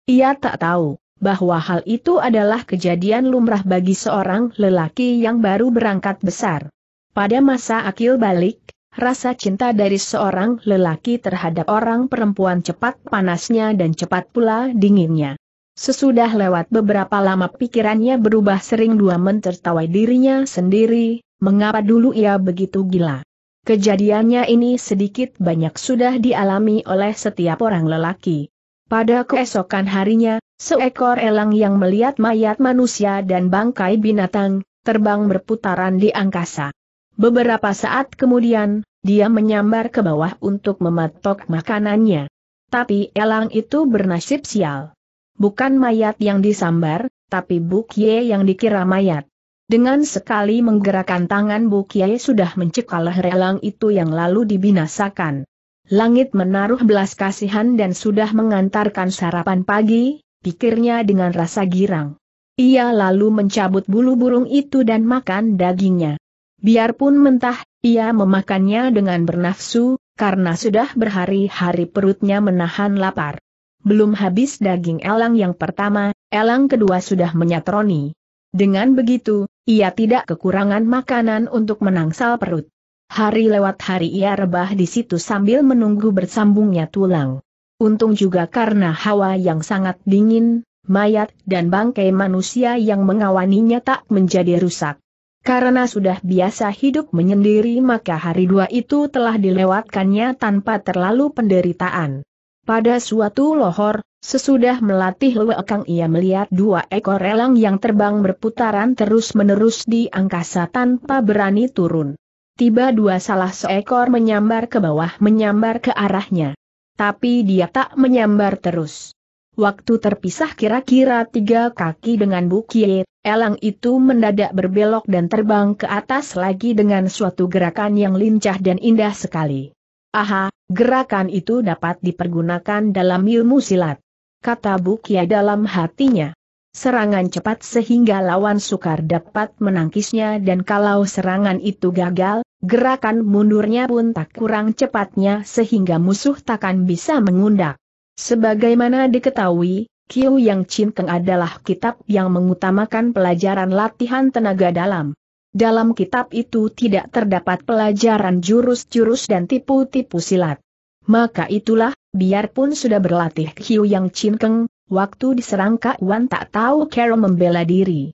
Ia tak tahu, bahwa hal itu adalah kejadian lumrah bagi seorang lelaki yang baru berangkat besar. Pada masa akil balik, rasa cinta dari seorang lelaki terhadap orang perempuan cepat panasnya dan cepat pula dinginnya. Sesudah lewat beberapa lama pikirannya berubah sering dua mentertawai dirinya sendiri, mengapa dulu ia begitu gila. Kejadiannya ini sedikit banyak sudah dialami oleh setiap orang lelaki. Pada keesokan harinya, Seekor elang yang melihat mayat manusia dan bangkai binatang, terbang berputaran di angkasa. Beberapa saat kemudian, dia menyambar ke bawah untuk mematok makanannya. Tapi elang itu bernasib sial. Bukan mayat yang disambar, tapi Bukye yang dikira mayat. Dengan sekali menggerakkan tangan Bukye sudah mencekal leher elang itu yang lalu dibinasakan. Langit menaruh belas kasihan dan sudah mengantarkan sarapan pagi, pikirnya dengan rasa girang. Ia lalu mencabut bulu burung itu dan makan dagingnya. Biarpun mentah, ia memakannya dengan bernafsu, karena sudah berhari-hari perutnya menahan lapar. Belum habis daging elang yang pertama, elang kedua sudah menyatroni. Dengan begitu, ia tidak kekurangan makanan untuk menangsal perut. Hari lewat hari ia rebah di situ sambil menunggu bersambungnya tulang. Untung juga karena hawa yang sangat dingin, mayat dan bangkai manusia yang mengawaninya tak menjadi rusak. Karena sudah biasa hidup menyendiri maka hari dua itu telah dilewatkannya tanpa terlalu penderitaan. Pada suatu lohor, sesudah melatih lewekang ia melihat dua ekor elang yang terbang berputaran terus-menerus di angkasa tanpa berani turun. Tiba dua salah seekor menyambar ke bawah menyambar ke arahnya tapi dia tak menyambar terus. Waktu terpisah kira-kira tiga kaki dengan bukit, elang itu mendadak berbelok dan terbang ke atas lagi dengan suatu gerakan yang lincah dan indah sekali. Aha, gerakan itu dapat dipergunakan dalam ilmu silat. Kata Bukia dalam hatinya. Serangan cepat sehingga lawan sukar dapat menangkisnya dan kalau serangan itu gagal, Gerakan mundurnya pun tak kurang cepatnya sehingga musuh takkan bisa mengundak. Sebagaimana diketahui, Kiu Yang Cinkeng adalah kitab yang mengutamakan pelajaran latihan tenaga dalam. Dalam kitab itu tidak terdapat pelajaran jurus-jurus dan tipu-tipu silat. Maka itulah, biarpun sudah berlatih Kiu Yang Keng, waktu diserang Kak Wan tak tahu Carol membela diri.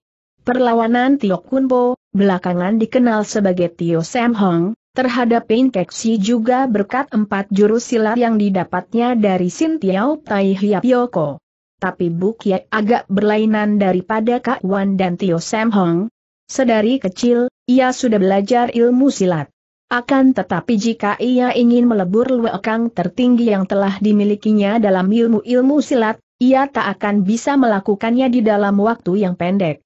Perlawanan Tio Kunpo, belakangan dikenal sebagai Tio Sam Hong, terhadap Pin Si juga berkat empat jurus silat yang didapatnya dari Sin Tiao Tai Hiap Yoko. Tapi Bu Kiai agak berlainan daripada Kak Wan dan Tio Sam Hong. Sedari kecil, ia sudah belajar ilmu silat. Akan tetapi jika ia ingin melebur luekang tertinggi yang telah dimilikinya dalam ilmu-ilmu silat, ia tak akan bisa melakukannya di dalam waktu yang pendek.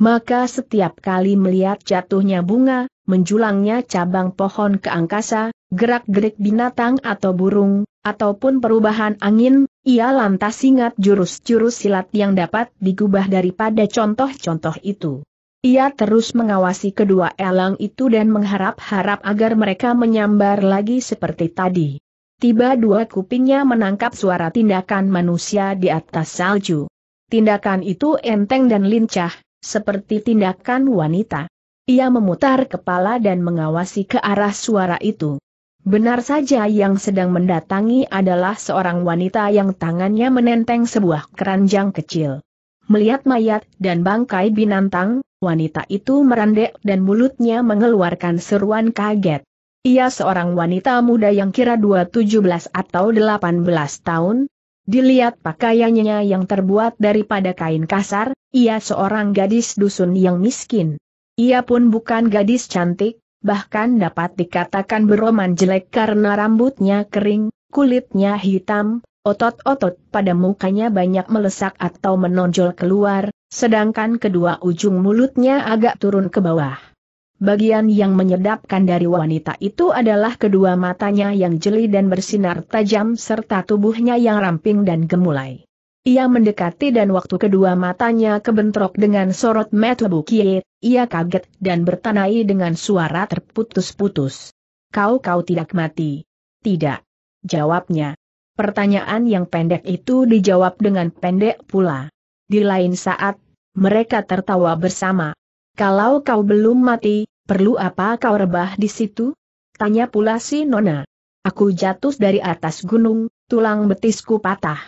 Maka setiap kali melihat jatuhnya bunga, menjulangnya cabang pohon ke angkasa, gerak-gerik binatang atau burung, ataupun perubahan angin, ia lantas ingat jurus-jurus silat yang dapat digubah daripada contoh-contoh itu. Ia terus mengawasi kedua elang itu dan mengharap-harap agar mereka menyambar lagi seperti tadi. Tiba dua kupingnya menangkap suara tindakan manusia di atas salju. Tindakan itu enteng dan lincah, seperti tindakan wanita. Ia memutar kepala dan mengawasi ke arah suara itu. Benar saja yang sedang mendatangi adalah seorang wanita yang tangannya menenteng sebuah keranjang kecil. Melihat mayat dan bangkai binatang, wanita itu merendek dan mulutnya mengeluarkan seruan kaget. Ia seorang wanita muda yang kira dua tujuh belas atau delapan belas tahun, Dilihat pakaiannya yang terbuat daripada kain kasar, ia seorang gadis dusun yang miskin. Ia pun bukan gadis cantik, bahkan dapat dikatakan beroman jelek karena rambutnya kering, kulitnya hitam, otot-otot pada mukanya banyak melesak atau menonjol keluar, sedangkan kedua ujung mulutnya agak turun ke bawah. Bagian yang menyedapkan dari wanita itu adalah kedua matanya yang jeli dan bersinar tajam serta tubuhnya yang ramping dan gemulai. Ia mendekati dan waktu kedua matanya kebentrok dengan sorot mata bukit, ia kaget dan bertanai dengan suara terputus-putus. Kau kau tidak mati. Tidak. Jawabnya. Pertanyaan yang pendek itu dijawab dengan pendek pula. Di lain saat, mereka tertawa bersama. Kalau kau belum mati, Perlu apa kau rebah di situ? Tanya pula si Nona. Aku jatuh dari atas gunung, tulang betisku patah.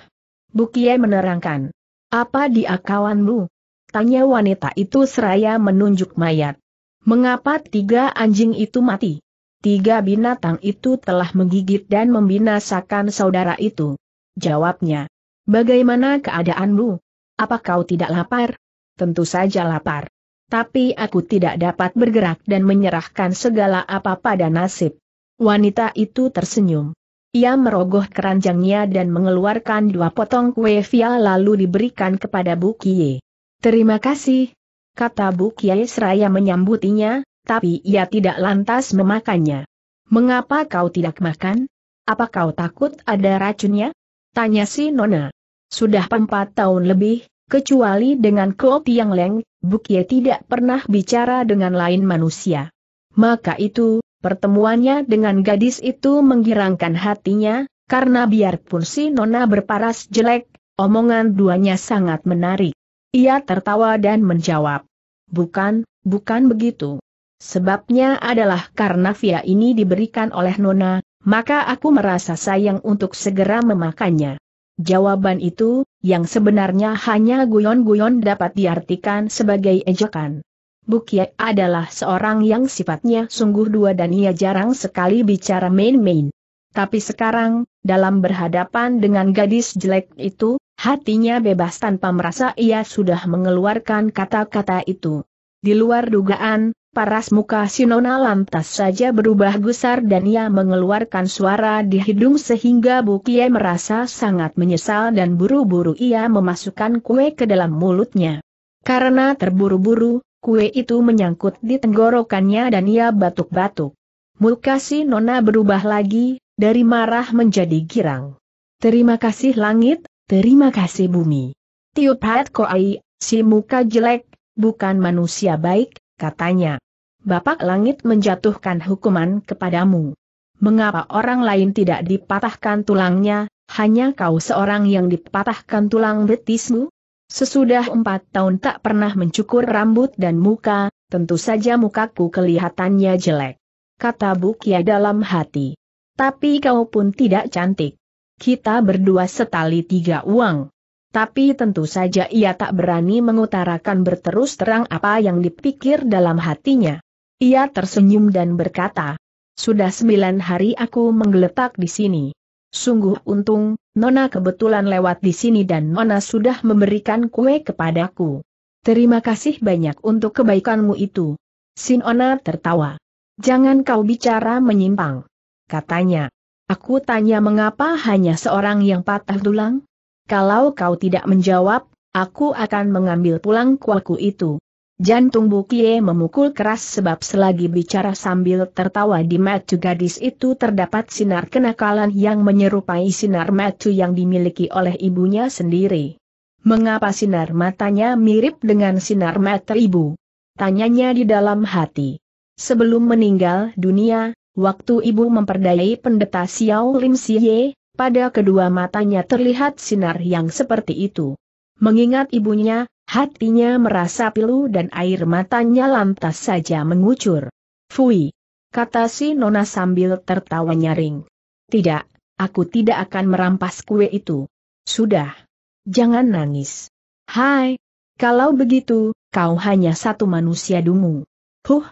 Bukie menerangkan. Apa di akawanmu? Tanya wanita itu seraya menunjuk mayat. Mengapa tiga anjing itu mati? Tiga binatang itu telah menggigit dan membinasakan saudara itu. Jawabnya. Bagaimana keadaanmu? Apa kau tidak lapar? Tentu saja lapar tapi aku tidak dapat bergerak dan menyerahkan segala apa pada nasib. Wanita itu tersenyum. Ia merogoh keranjangnya dan mengeluarkan dua potong kue via lalu diberikan kepada Bu Kie. Terima kasih, kata Bu Kie seraya menyambutinya, tapi ia tidak lantas memakannya. Mengapa kau tidak makan? Apa kau takut ada racunnya? Tanya si Nona. Sudah empat tahun lebih, Kecuali dengan Kuo Tiang Leng, Bukye tidak pernah bicara dengan lain manusia. Maka itu, pertemuannya dengan gadis itu menggirangkan hatinya, karena biarpun si Nona berparas jelek, omongan duanya sangat menarik. Ia tertawa dan menjawab, Bukan, bukan begitu. Sebabnya adalah karena via ini diberikan oleh Nona, maka aku merasa sayang untuk segera memakannya. Jawaban itu, yang sebenarnya hanya guyon-guyon dapat diartikan sebagai ejekan. Bukie adalah seorang yang sifatnya sungguh dua dan ia jarang sekali bicara main-main. Tapi sekarang, dalam berhadapan dengan gadis jelek itu, hatinya bebas tanpa merasa ia sudah mengeluarkan kata-kata itu. Di luar dugaan, Paras muka Sinona lantas saja berubah gusar dan ia mengeluarkan suara di hidung sehingga Bukie merasa sangat menyesal dan buru-buru ia memasukkan kue ke dalam mulutnya. Karena terburu-buru, kue itu menyangkut di tenggorokannya dan ia batuk-batuk. Muka si Nona berubah lagi, dari marah menjadi girang. Terima kasih langit, terima kasih bumi. Tiup hat koai, si muka jelek, bukan manusia baik, katanya. Bapak Langit menjatuhkan hukuman kepadamu. Mengapa orang lain tidak dipatahkan tulangnya, hanya kau seorang yang dipatahkan tulang betismu? Sesudah empat tahun tak pernah mencukur rambut dan muka, tentu saja mukaku kelihatannya jelek. Kata Bukia dalam hati. Tapi kau pun tidak cantik. Kita berdua setali tiga uang. Tapi tentu saja ia tak berani mengutarakan berterus terang apa yang dipikir dalam hatinya. Ia tersenyum dan berkata, Sudah sembilan hari aku menggeletak di sini. Sungguh untung, Nona kebetulan lewat di sini dan Nona sudah memberikan kue kepadaku. Terima kasih banyak untuk kebaikanmu itu. Sinona tertawa. Jangan kau bicara menyimpang. Katanya. Aku tanya mengapa hanya seorang yang patah tulang? Kalau kau tidak menjawab, aku akan mengambil pulang kuaku itu. Jantung Bukie memukul keras sebab selagi bicara sambil tertawa di matu gadis itu terdapat sinar kenakalan yang menyerupai sinar matu yang dimiliki oleh ibunya sendiri. Mengapa sinar matanya mirip dengan sinar mata ibu? Tanyanya di dalam hati. Sebelum meninggal dunia, waktu ibu memperdayai pendeta Xiao Lim siye, pada kedua matanya terlihat sinar yang seperti itu. Mengingat ibunya, Hatinya merasa pilu dan air matanya lantas saja mengucur. Fui! kata si Nona sambil tertawa nyaring. Tidak, aku tidak akan merampas kue itu. Sudah. Jangan nangis. Hai! Kalau begitu, kau hanya satu manusia dungu. Huh!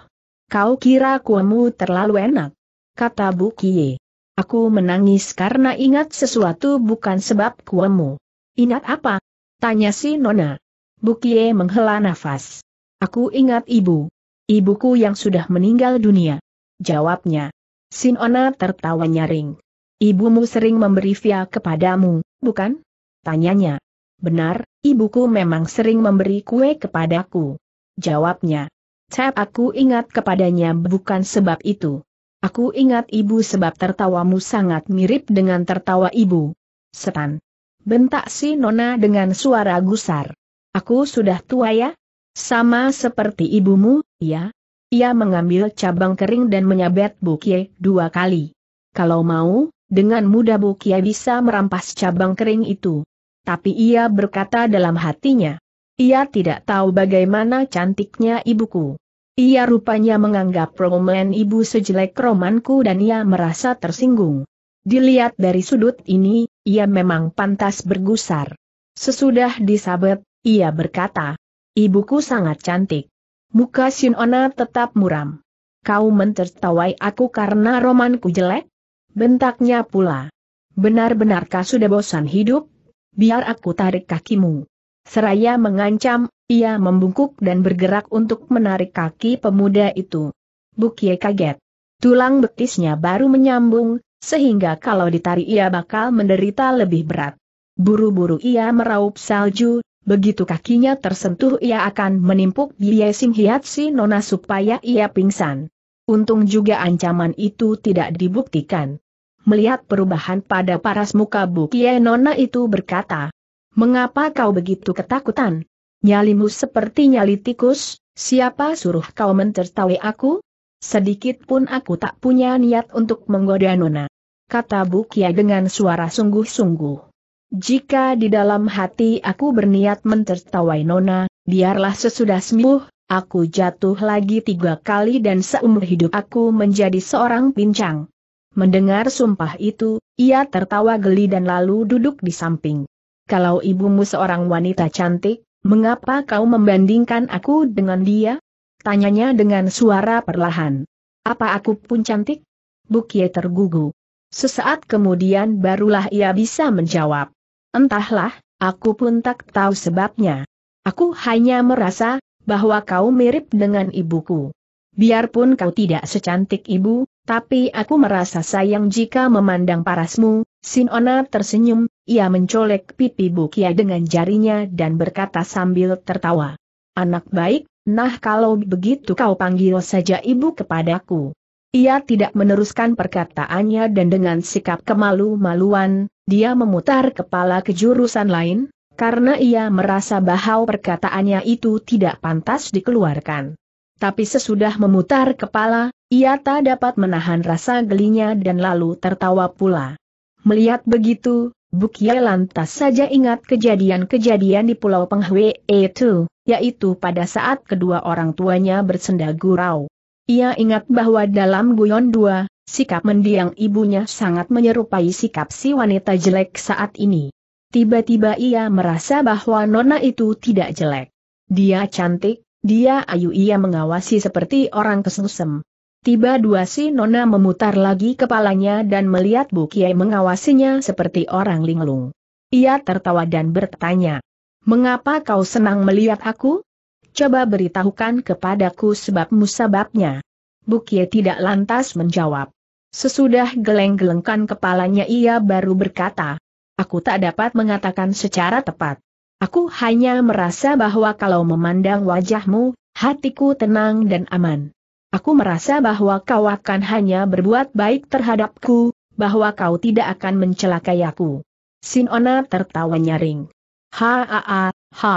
Kau kira kuemu terlalu enak? Kata Bu Kie. Aku menangis karena ingat sesuatu bukan sebab kuemu. Ingat apa? Tanya si Nona. Bukie menghela nafas. Aku ingat ibu. Ibuku yang sudah meninggal dunia. Jawabnya. Sinona tertawa nyaring. Ibumu sering memberi via kepadamu, bukan? Tanyanya. Benar, ibuku memang sering memberi kue kepadaku. Jawabnya. Cep aku ingat kepadanya bukan sebab itu. Aku ingat ibu sebab tertawamu sangat mirip dengan tertawa ibu. Setan. Bentak si Nona dengan suara gusar. Aku sudah tua ya? Sama seperti ibumu, ya? Ia mengambil cabang kering dan menyabet Bukie dua kali. Kalau mau, dengan mudah Bukie bisa merampas cabang kering itu. Tapi ia berkata dalam hatinya. Ia tidak tahu bagaimana cantiknya ibuku. Ia rupanya menganggap roman ibu sejelek romanku dan ia merasa tersinggung. Dilihat dari sudut ini, ia memang pantas bergusar. Sesudah disabet, ia berkata, Ibuku sangat cantik. Muka Sinona tetap muram. Kau mentertawai aku karena romanku jelek? Bentaknya pula. Benar-benarkah sudah bosan hidup? Biar aku tarik kakimu. Seraya mengancam, ia membungkuk dan bergerak untuk menarik kaki pemuda itu. Bukie kaget. Tulang betisnya baru menyambung, sehingga kalau ditarik ia bakal menderita lebih berat. Buru-buru ia meraup salju, Begitu kakinya tersentuh ia akan menimpuk Biesing Hiatsi Nona supaya ia pingsan. Untung juga ancaman itu tidak dibuktikan. Melihat perubahan pada paras muka Bukie Nona itu berkata, Mengapa kau begitu ketakutan? Nyalimu seperti nyali tikus, siapa suruh kau mentertawai aku? Sedikit pun aku tak punya niat untuk menggoda Nona. Kata Bukia dengan suara sungguh-sungguh. Jika di dalam hati aku berniat mentertawai Nona, biarlah sesudah sembuh, aku jatuh lagi tiga kali dan seumur hidup aku menjadi seorang pincang. Mendengar sumpah itu, ia tertawa geli dan lalu duduk di samping. Kalau ibumu seorang wanita cantik, mengapa kau membandingkan aku dengan dia? Tanyanya dengan suara perlahan. Apa aku pun cantik? Bukie tergugu. Sesaat kemudian barulah ia bisa menjawab. Entahlah, aku pun tak tahu sebabnya. Aku hanya merasa, bahwa kau mirip dengan ibuku. Biarpun kau tidak secantik ibu, tapi aku merasa sayang jika memandang parasmu, Sinona tersenyum, ia mencolek pipi Bukia dengan jarinya dan berkata sambil tertawa. Anak baik, nah kalau begitu kau panggil saja ibu kepadaku. Ia tidak meneruskan perkataannya dan dengan sikap kemalu-maluan, dia memutar kepala ke jurusan lain, karena ia merasa bahwa perkataannya itu tidak pantas dikeluarkan. Tapi sesudah memutar kepala, ia tak dapat menahan rasa gelinya dan lalu tertawa pula. Melihat begitu, bukia lantas saja ingat kejadian-kejadian di Pulau Penghwe itu, yaitu pada saat kedua orang tuanya bersenda gurau. Ia ingat bahwa dalam Guyon 2, sikap mendiang ibunya sangat menyerupai sikap si wanita jelek saat ini. Tiba-tiba ia merasa bahwa Nona itu tidak jelek. Dia cantik, dia ayu ia mengawasi seperti orang kesusem. Tiba dua si Nona memutar lagi kepalanya dan melihat Bu Kiai mengawasinya seperti orang linglung. Ia tertawa dan bertanya, Mengapa kau senang melihat aku? coba beritahukan kepadaku sebab musababnya. Bukie tidak lantas menjawab. Sesudah geleng-gelengkan kepalanya ia baru berkata, Aku tak dapat mengatakan secara tepat. Aku hanya merasa bahwa kalau memandang wajahmu, hatiku tenang dan aman. Aku merasa bahwa kau akan hanya berbuat baik terhadapku, bahwa kau tidak akan mencelakai aku. Sinona tertawa nyaring. Ha ha ha, ha.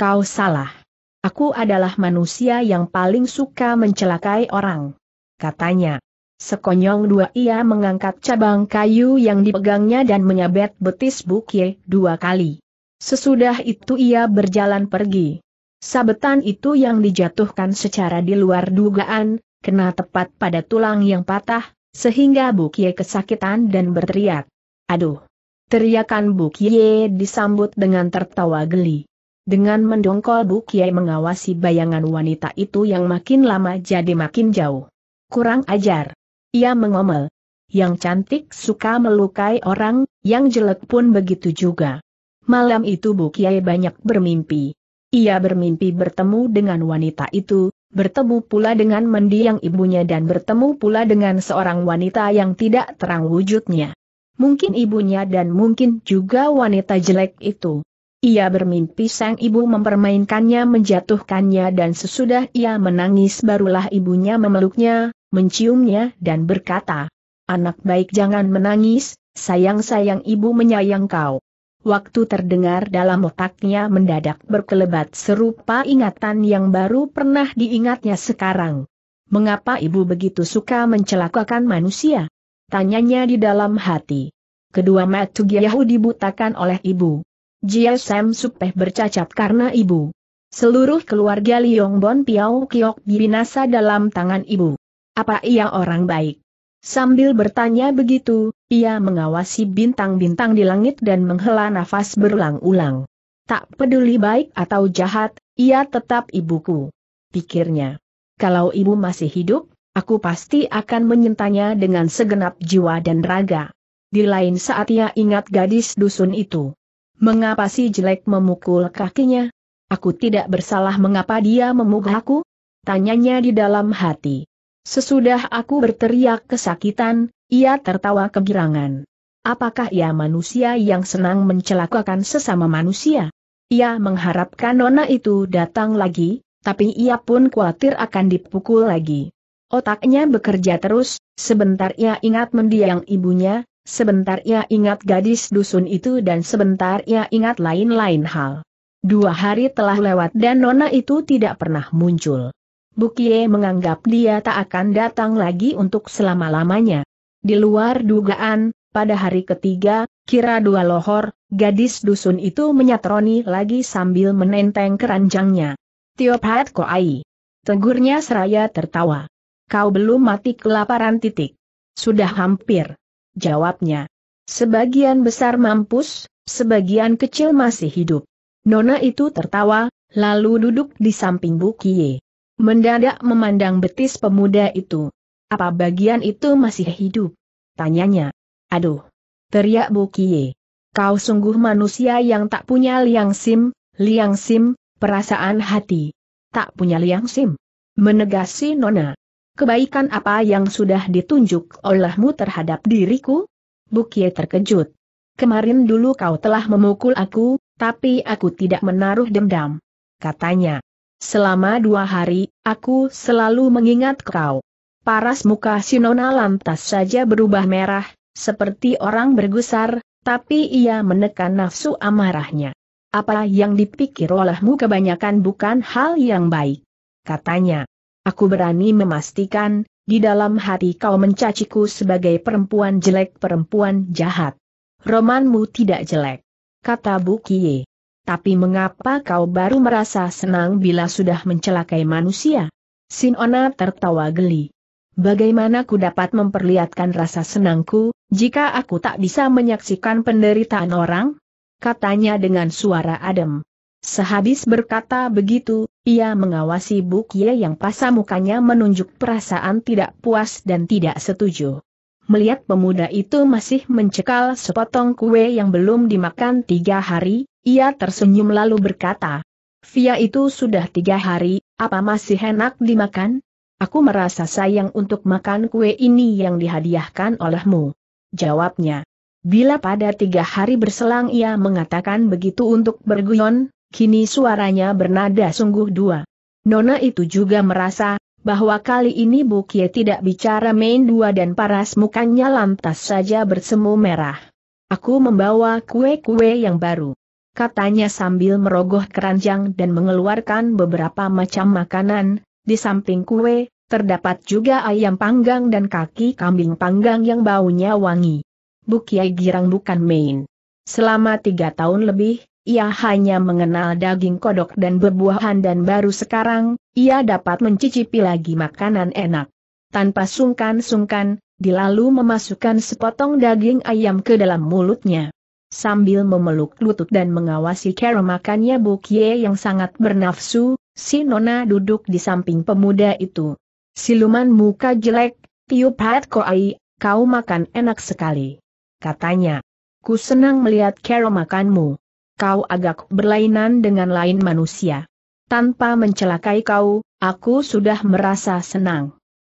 kau salah. Aku adalah manusia yang paling suka mencelakai orang. Katanya. Sekonyong dua ia mengangkat cabang kayu yang dipegangnya dan menyabet betis Bukye dua kali. Sesudah itu ia berjalan pergi. Sabetan itu yang dijatuhkan secara di luar dugaan, kena tepat pada tulang yang patah, sehingga Bukye kesakitan dan berteriak. Aduh! Teriakan Bukye disambut dengan tertawa geli. Dengan mendongkol Bu Kiai mengawasi bayangan wanita itu yang makin lama jadi makin jauh. Kurang ajar. Ia mengomel. Yang cantik suka melukai orang, yang jelek pun begitu juga. Malam itu Bu Kiai banyak bermimpi. Ia bermimpi bertemu dengan wanita itu, bertemu pula dengan mendiang ibunya dan bertemu pula dengan seorang wanita yang tidak terang wujudnya. Mungkin ibunya dan mungkin juga wanita jelek itu. Ia bermimpi sang ibu mempermainkannya menjatuhkannya dan sesudah ia menangis barulah ibunya memeluknya, menciumnya dan berkata, Anak baik jangan menangis, sayang-sayang ibu menyayang kau. Waktu terdengar dalam otaknya mendadak berkelebat serupa ingatan yang baru pernah diingatnya sekarang. Mengapa ibu begitu suka mencelakakan manusia? Tanyanya di dalam hati. Kedua mata Yahudi dibutakan oleh ibu. Jia Sam Supeh bercacat karena ibu. Seluruh keluarga Liong Bon Piao Kiok binasa dalam tangan ibu. Apa ia orang baik? Sambil bertanya begitu, ia mengawasi bintang-bintang di langit dan menghela nafas berulang-ulang. Tak peduli baik atau jahat, ia tetap ibuku. Pikirnya. Kalau ibu masih hidup, aku pasti akan menyentanya dengan segenap jiwa dan raga. Di lain saat ia ingat gadis dusun itu. Mengapa si jelek memukul kakinya? Aku tidak bersalah mengapa dia memukul Tanyanya di dalam hati. Sesudah aku berteriak kesakitan, ia tertawa kegirangan. Apakah ia manusia yang senang mencelakakan sesama manusia? Ia mengharapkan nona itu datang lagi, tapi ia pun khawatir akan dipukul lagi. Otaknya bekerja terus, sebentar ia ingat mendiang ibunya, Sebentar ia ya ingat gadis dusun itu dan sebentar ia ya ingat lain-lain hal. Dua hari telah lewat dan Nona itu tidak pernah muncul. Bukie menganggap dia tak akan datang lagi untuk selama-lamanya. Di luar dugaan, pada hari ketiga, kira dua lohor, gadis dusun itu menyatroni lagi sambil menenteng keranjangnya. Tiop hat koai. Tegurnya seraya tertawa. Kau belum mati kelaparan titik. Sudah hampir jawabnya. Sebagian besar mampus, sebagian kecil masih hidup. Nona itu tertawa, lalu duduk di samping Bukie. Mendadak memandang betis pemuda itu. Apa bagian itu masih hidup? Tanyanya. Aduh. Teriak Bukie. Kau sungguh manusia yang tak punya liang sim, liang sim, perasaan hati. Tak punya liang sim. Menegasi Nona. Kebaikan apa yang sudah ditunjuk olehmu terhadap diriku? Bukie terkejut. Kemarin dulu kau telah memukul aku, tapi aku tidak menaruh dendam. Katanya. Selama dua hari, aku selalu mengingat kau. Paras muka Sinona lantas saja berubah merah, seperti orang bergusar, tapi ia menekan nafsu amarahnya. Apa yang dipikir olehmu kebanyakan bukan hal yang baik. Katanya. Aku berani memastikan, di dalam hati kau mencaciku sebagai perempuan jelek perempuan jahat. Romanmu tidak jelek. Kata Bu Bukie. Tapi mengapa kau baru merasa senang bila sudah mencelakai manusia? Sinona tertawa geli. Bagaimana ku dapat memperlihatkan rasa senangku, jika aku tak bisa menyaksikan penderitaan orang? Katanya dengan suara adem. Sehabis berkata begitu, ia mengawasi Ye yang pasa mukanya menunjuk perasaan tidak puas dan tidak setuju. Melihat pemuda itu masih mencekal sepotong kue yang belum dimakan tiga hari, ia tersenyum lalu berkata, Via itu sudah tiga hari, apa masih enak dimakan? Aku merasa sayang untuk makan kue ini yang dihadiahkan olehmu. Jawabnya. Bila pada tiga hari berselang ia mengatakan begitu untuk berguyon, kini suaranya bernada sungguh dua. Nona itu juga merasa, bahwa kali ini Bukie tidak bicara main dua dan paras mukanya lantas saja bersemu merah. Aku membawa kue-kue yang baru. Katanya sambil merogoh keranjang dan mengeluarkan beberapa macam makanan, di samping kue, terdapat juga ayam panggang dan kaki kambing panggang yang baunya wangi. Bukiai girang bukan main. Selama tiga tahun lebih, ia hanya mengenal daging kodok dan berbuahan dan baru sekarang, ia dapat mencicipi lagi makanan enak. Tanpa sungkan-sungkan, dilalu memasukkan sepotong daging ayam ke dalam mulutnya. Sambil memeluk lutut dan mengawasi cara makannya Bukye yang sangat bernafsu, si Nona duduk di samping pemuda itu. Siluman muka jelek, tiup hat koai, kau makan enak sekali. Katanya, ku senang melihat cara makanmu kau agak berlainan dengan lain manusia. Tanpa mencelakai kau, aku sudah merasa senang.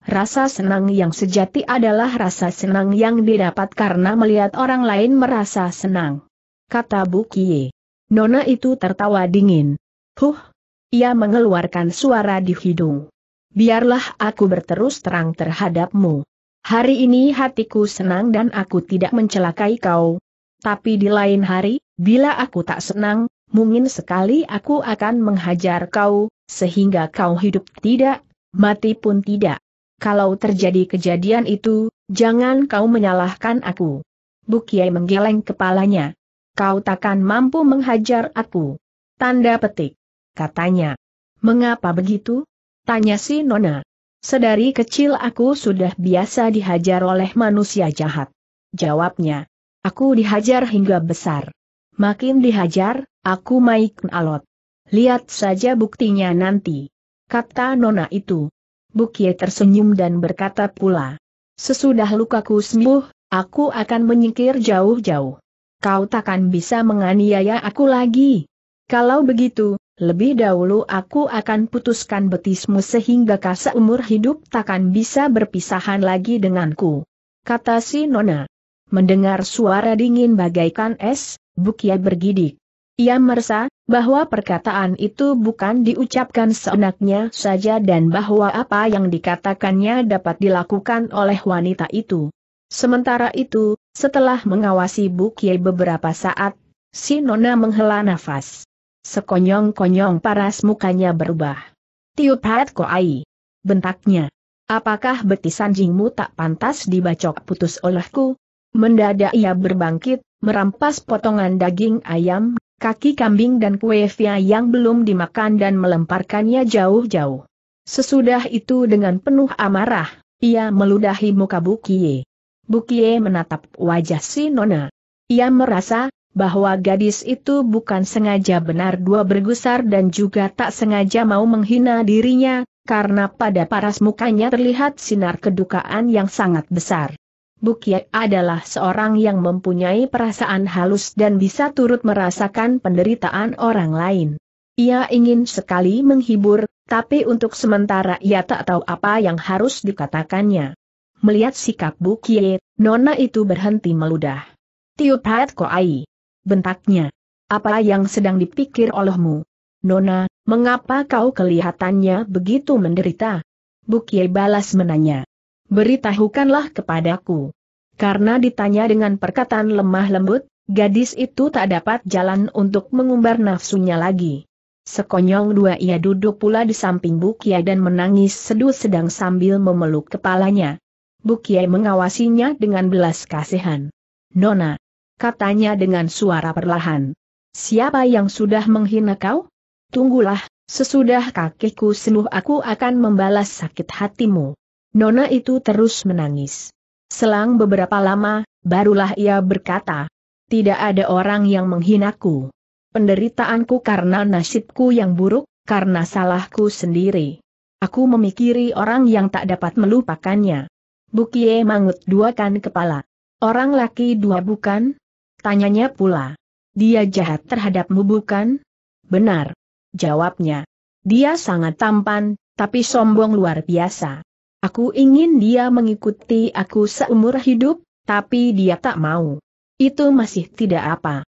Rasa senang yang sejati adalah rasa senang yang didapat karena melihat orang lain merasa senang. Kata Bukie. Nona itu tertawa dingin. Huh! Ia mengeluarkan suara di hidung. Biarlah aku berterus terang terhadapmu. Hari ini hatiku senang dan aku tidak mencelakai kau. Tapi di lain hari, Bila aku tak senang, mungkin sekali aku akan menghajar kau, sehingga kau hidup tidak, mati pun tidak. Kalau terjadi kejadian itu, jangan kau menyalahkan aku. Bukiai menggeleng kepalanya. Kau takkan mampu menghajar aku. Tanda petik. Katanya. Mengapa begitu? Tanya si Nona. Sedari kecil aku sudah biasa dihajar oleh manusia jahat. Jawabnya. Aku dihajar hingga besar. Makin dihajar, aku maik alot. Lihat saja buktinya nanti. Kata nona itu. Bukie tersenyum dan berkata pula. Sesudah lukaku sembuh, aku akan menyingkir jauh-jauh. Kau takkan bisa menganiaya aku lagi. Kalau begitu, lebih dahulu aku akan putuskan betismu sehingga kasa umur hidup takkan bisa berpisahan lagi denganku. Kata si Nona. Mendengar suara dingin bagaikan es, Bukia bergidik. Ia merasa, bahwa perkataan itu bukan diucapkan seenaknya saja dan bahwa apa yang dikatakannya dapat dilakukan oleh wanita itu. Sementara itu, setelah mengawasi Bukie beberapa saat, si Nona menghela nafas. Sekonyong-konyong paras mukanya berubah. Tiup hat koai. Bentaknya. Apakah betis anjingmu tak pantas dibacok putus olehku? Mendadak ia berbangkit, merampas potongan daging ayam, kaki kambing dan kue via yang belum dimakan dan melemparkannya jauh-jauh. Sesudah itu dengan penuh amarah, ia meludahi muka Bukie. Bukie menatap wajah si Nona. Ia merasa, bahwa gadis itu bukan sengaja benar dua bergusar dan juga tak sengaja mau menghina dirinya, karena pada paras mukanya terlihat sinar kedukaan yang sangat besar. Bukie adalah seorang yang mempunyai perasaan halus dan bisa turut merasakan penderitaan orang lain. Ia ingin sekali menghibur, tapi untuk sementara ia tak tahu apa yang harus dikatakannya. Melihat sikap Bukie, Nona itu berhenti meludah. Tiup hat koai. Bentaknya. Apa yang sedang dipikir olehmu? Nona, mengapa kau kelihatannya begitu menderita? Bukie balas menanya beritahukanlah kepadaku. Karena ditanya dengan perkataan lemah lembut, gadis itu tak dapat jalan untuk mengumbar nafsunya lagi. Sekonyong dua ia duduk pula di samping Bukia dan menangis seduh sedang sambil memeluk kepalanya. Bukia mengawasinya dengan belas kasihan. Nona, katanya dengan suara perlahan. Siapa yang sudah menghina kau? Tunggulah, sesudah kakiku sembuh aku akan membalas sakit hatimu. Nona itu terus menangis. Selang beberapa lama, barulah ia berkata, tidak ada orang yang menghinaku. Penderitaanku karena nasibku yang buruk, karena salahku sendiri. Aku memikiri orang yang tak dapat melupakannya. Bukie mangut dua kan kepala. Orang laki dua bukan? Tanyanya pula. Dia jahat terhadapmu bukan? Benar. Jawabnya. Dia sangat tampan, tapi sombong luar biasa. Aku ingin dia mengikuti aku seumur hidup, tapi dia tak mau. Itu masih tidak apa.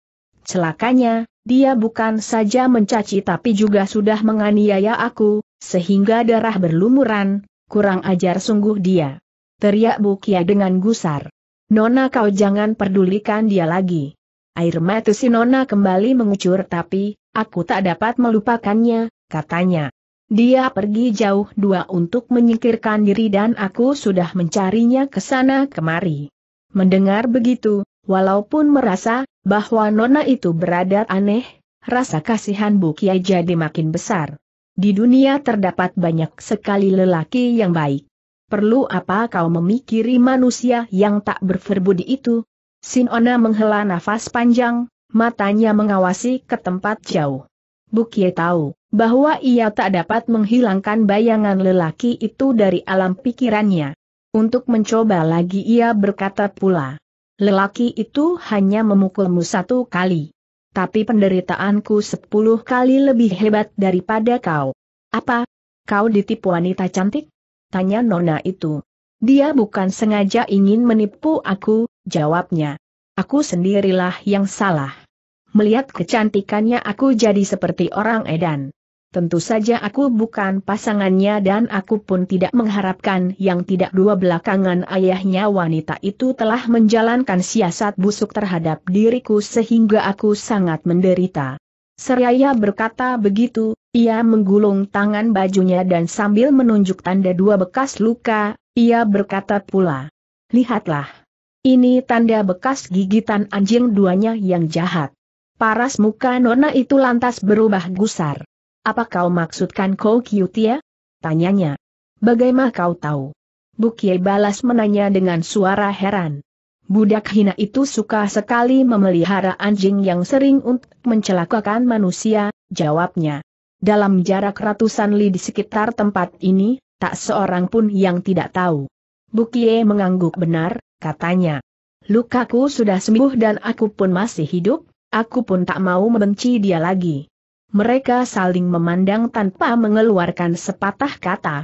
Celakanya, dia bukan saja mencaci tapi juga sudah menganiaya aku, sehingga darah berlumuran, kurang ajar sungguh dia. Teriak Bukia dengan gusar. Nona kau jangan pedulikan dia lagi. Air mata si Nona kembali mengucur tapi, aku tak dapat melupakannya, katanya. Dia pergi jauh dua untuk menyingkirkan diri dan aku sudah mencarinya ke sana kemari. Mendengar begitu, walaupun merasa bahwa nona itu berada aneh, rasa kasihan Bu Kiai jadi makin besar. Di dunia terdapat banyak sekali lelaki yang baik. Perlu apa kau memikiri manusia yang tak berferbudi itu? Sinona menghela nafas panjang, matanya mengawasi ke tempat jauh. Bukie tahu, bahwa ia tak dapat menghilangkan bayangan lelaki itu dari alam pikirannya. Untuk mencoba lagi ia berkata pula, lelaki itu hanya memukulmu satu kali. Tapi penderitaanku sepuluh kali lebih hebat daripada kau. Apa? Kau ditipu wanita cantik? Tanya nona itu. Dia bukan sengaja ingin menipu aku, jawabnya. Aku sendirilah yang salah. Melihat kecantikannya aku jadi seperti orang edan tentu saja aku bukan pasangannya dan aku pun tidak mengharapkan yang tidak dua belakangan ayahnya wanita itu telah menjalankan siasat busuk terhadap diriku sehingga aku sangat menderita. Seraya berkata begitu, ia menggulung tangan bajunya dan sambil menunjuk tanda dua bekas luka, ia berkata pula, Lihatlah. Ini tanda bekas gigitan anjing duanya yang jahat. Paras muka nona itu lantas berubah gusar. Apa kau maksudkan kau, Kyutia? Tanyanya. Bagaimana kau tahu? Bukie balas menanya dengan suara heran. Budak hina itu suka sekali memelihara anjing yang sering untuk mencelakakan manusia, jawabnya. Dalam jarak ratusan li di sekitar tempat ini, tak seorang pun yang tidak tahu. Bukie mengangguk benar, katanya. Lukaku sudah sembuh dan aku pun masih hidup, aku pun tak mau membenci dia lagi mereka saling memandang tanpa mengeluarkan sepatah kata.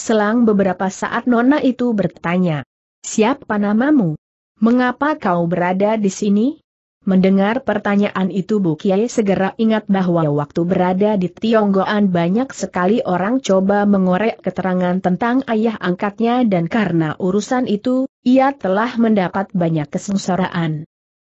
Selang beberapa saat Nona itu bertanya, Siapa namamu? Mengapa kau berada di sini? Mendengar pertanyaan itu Bu Kiai segera ingat bahwa waktu berada di Tionggoan banyak sekali orang coba mengorek keterangan tentang ayah angkatnya dan karena urusan itu, ia telah mendapat banyak kesengsaraan.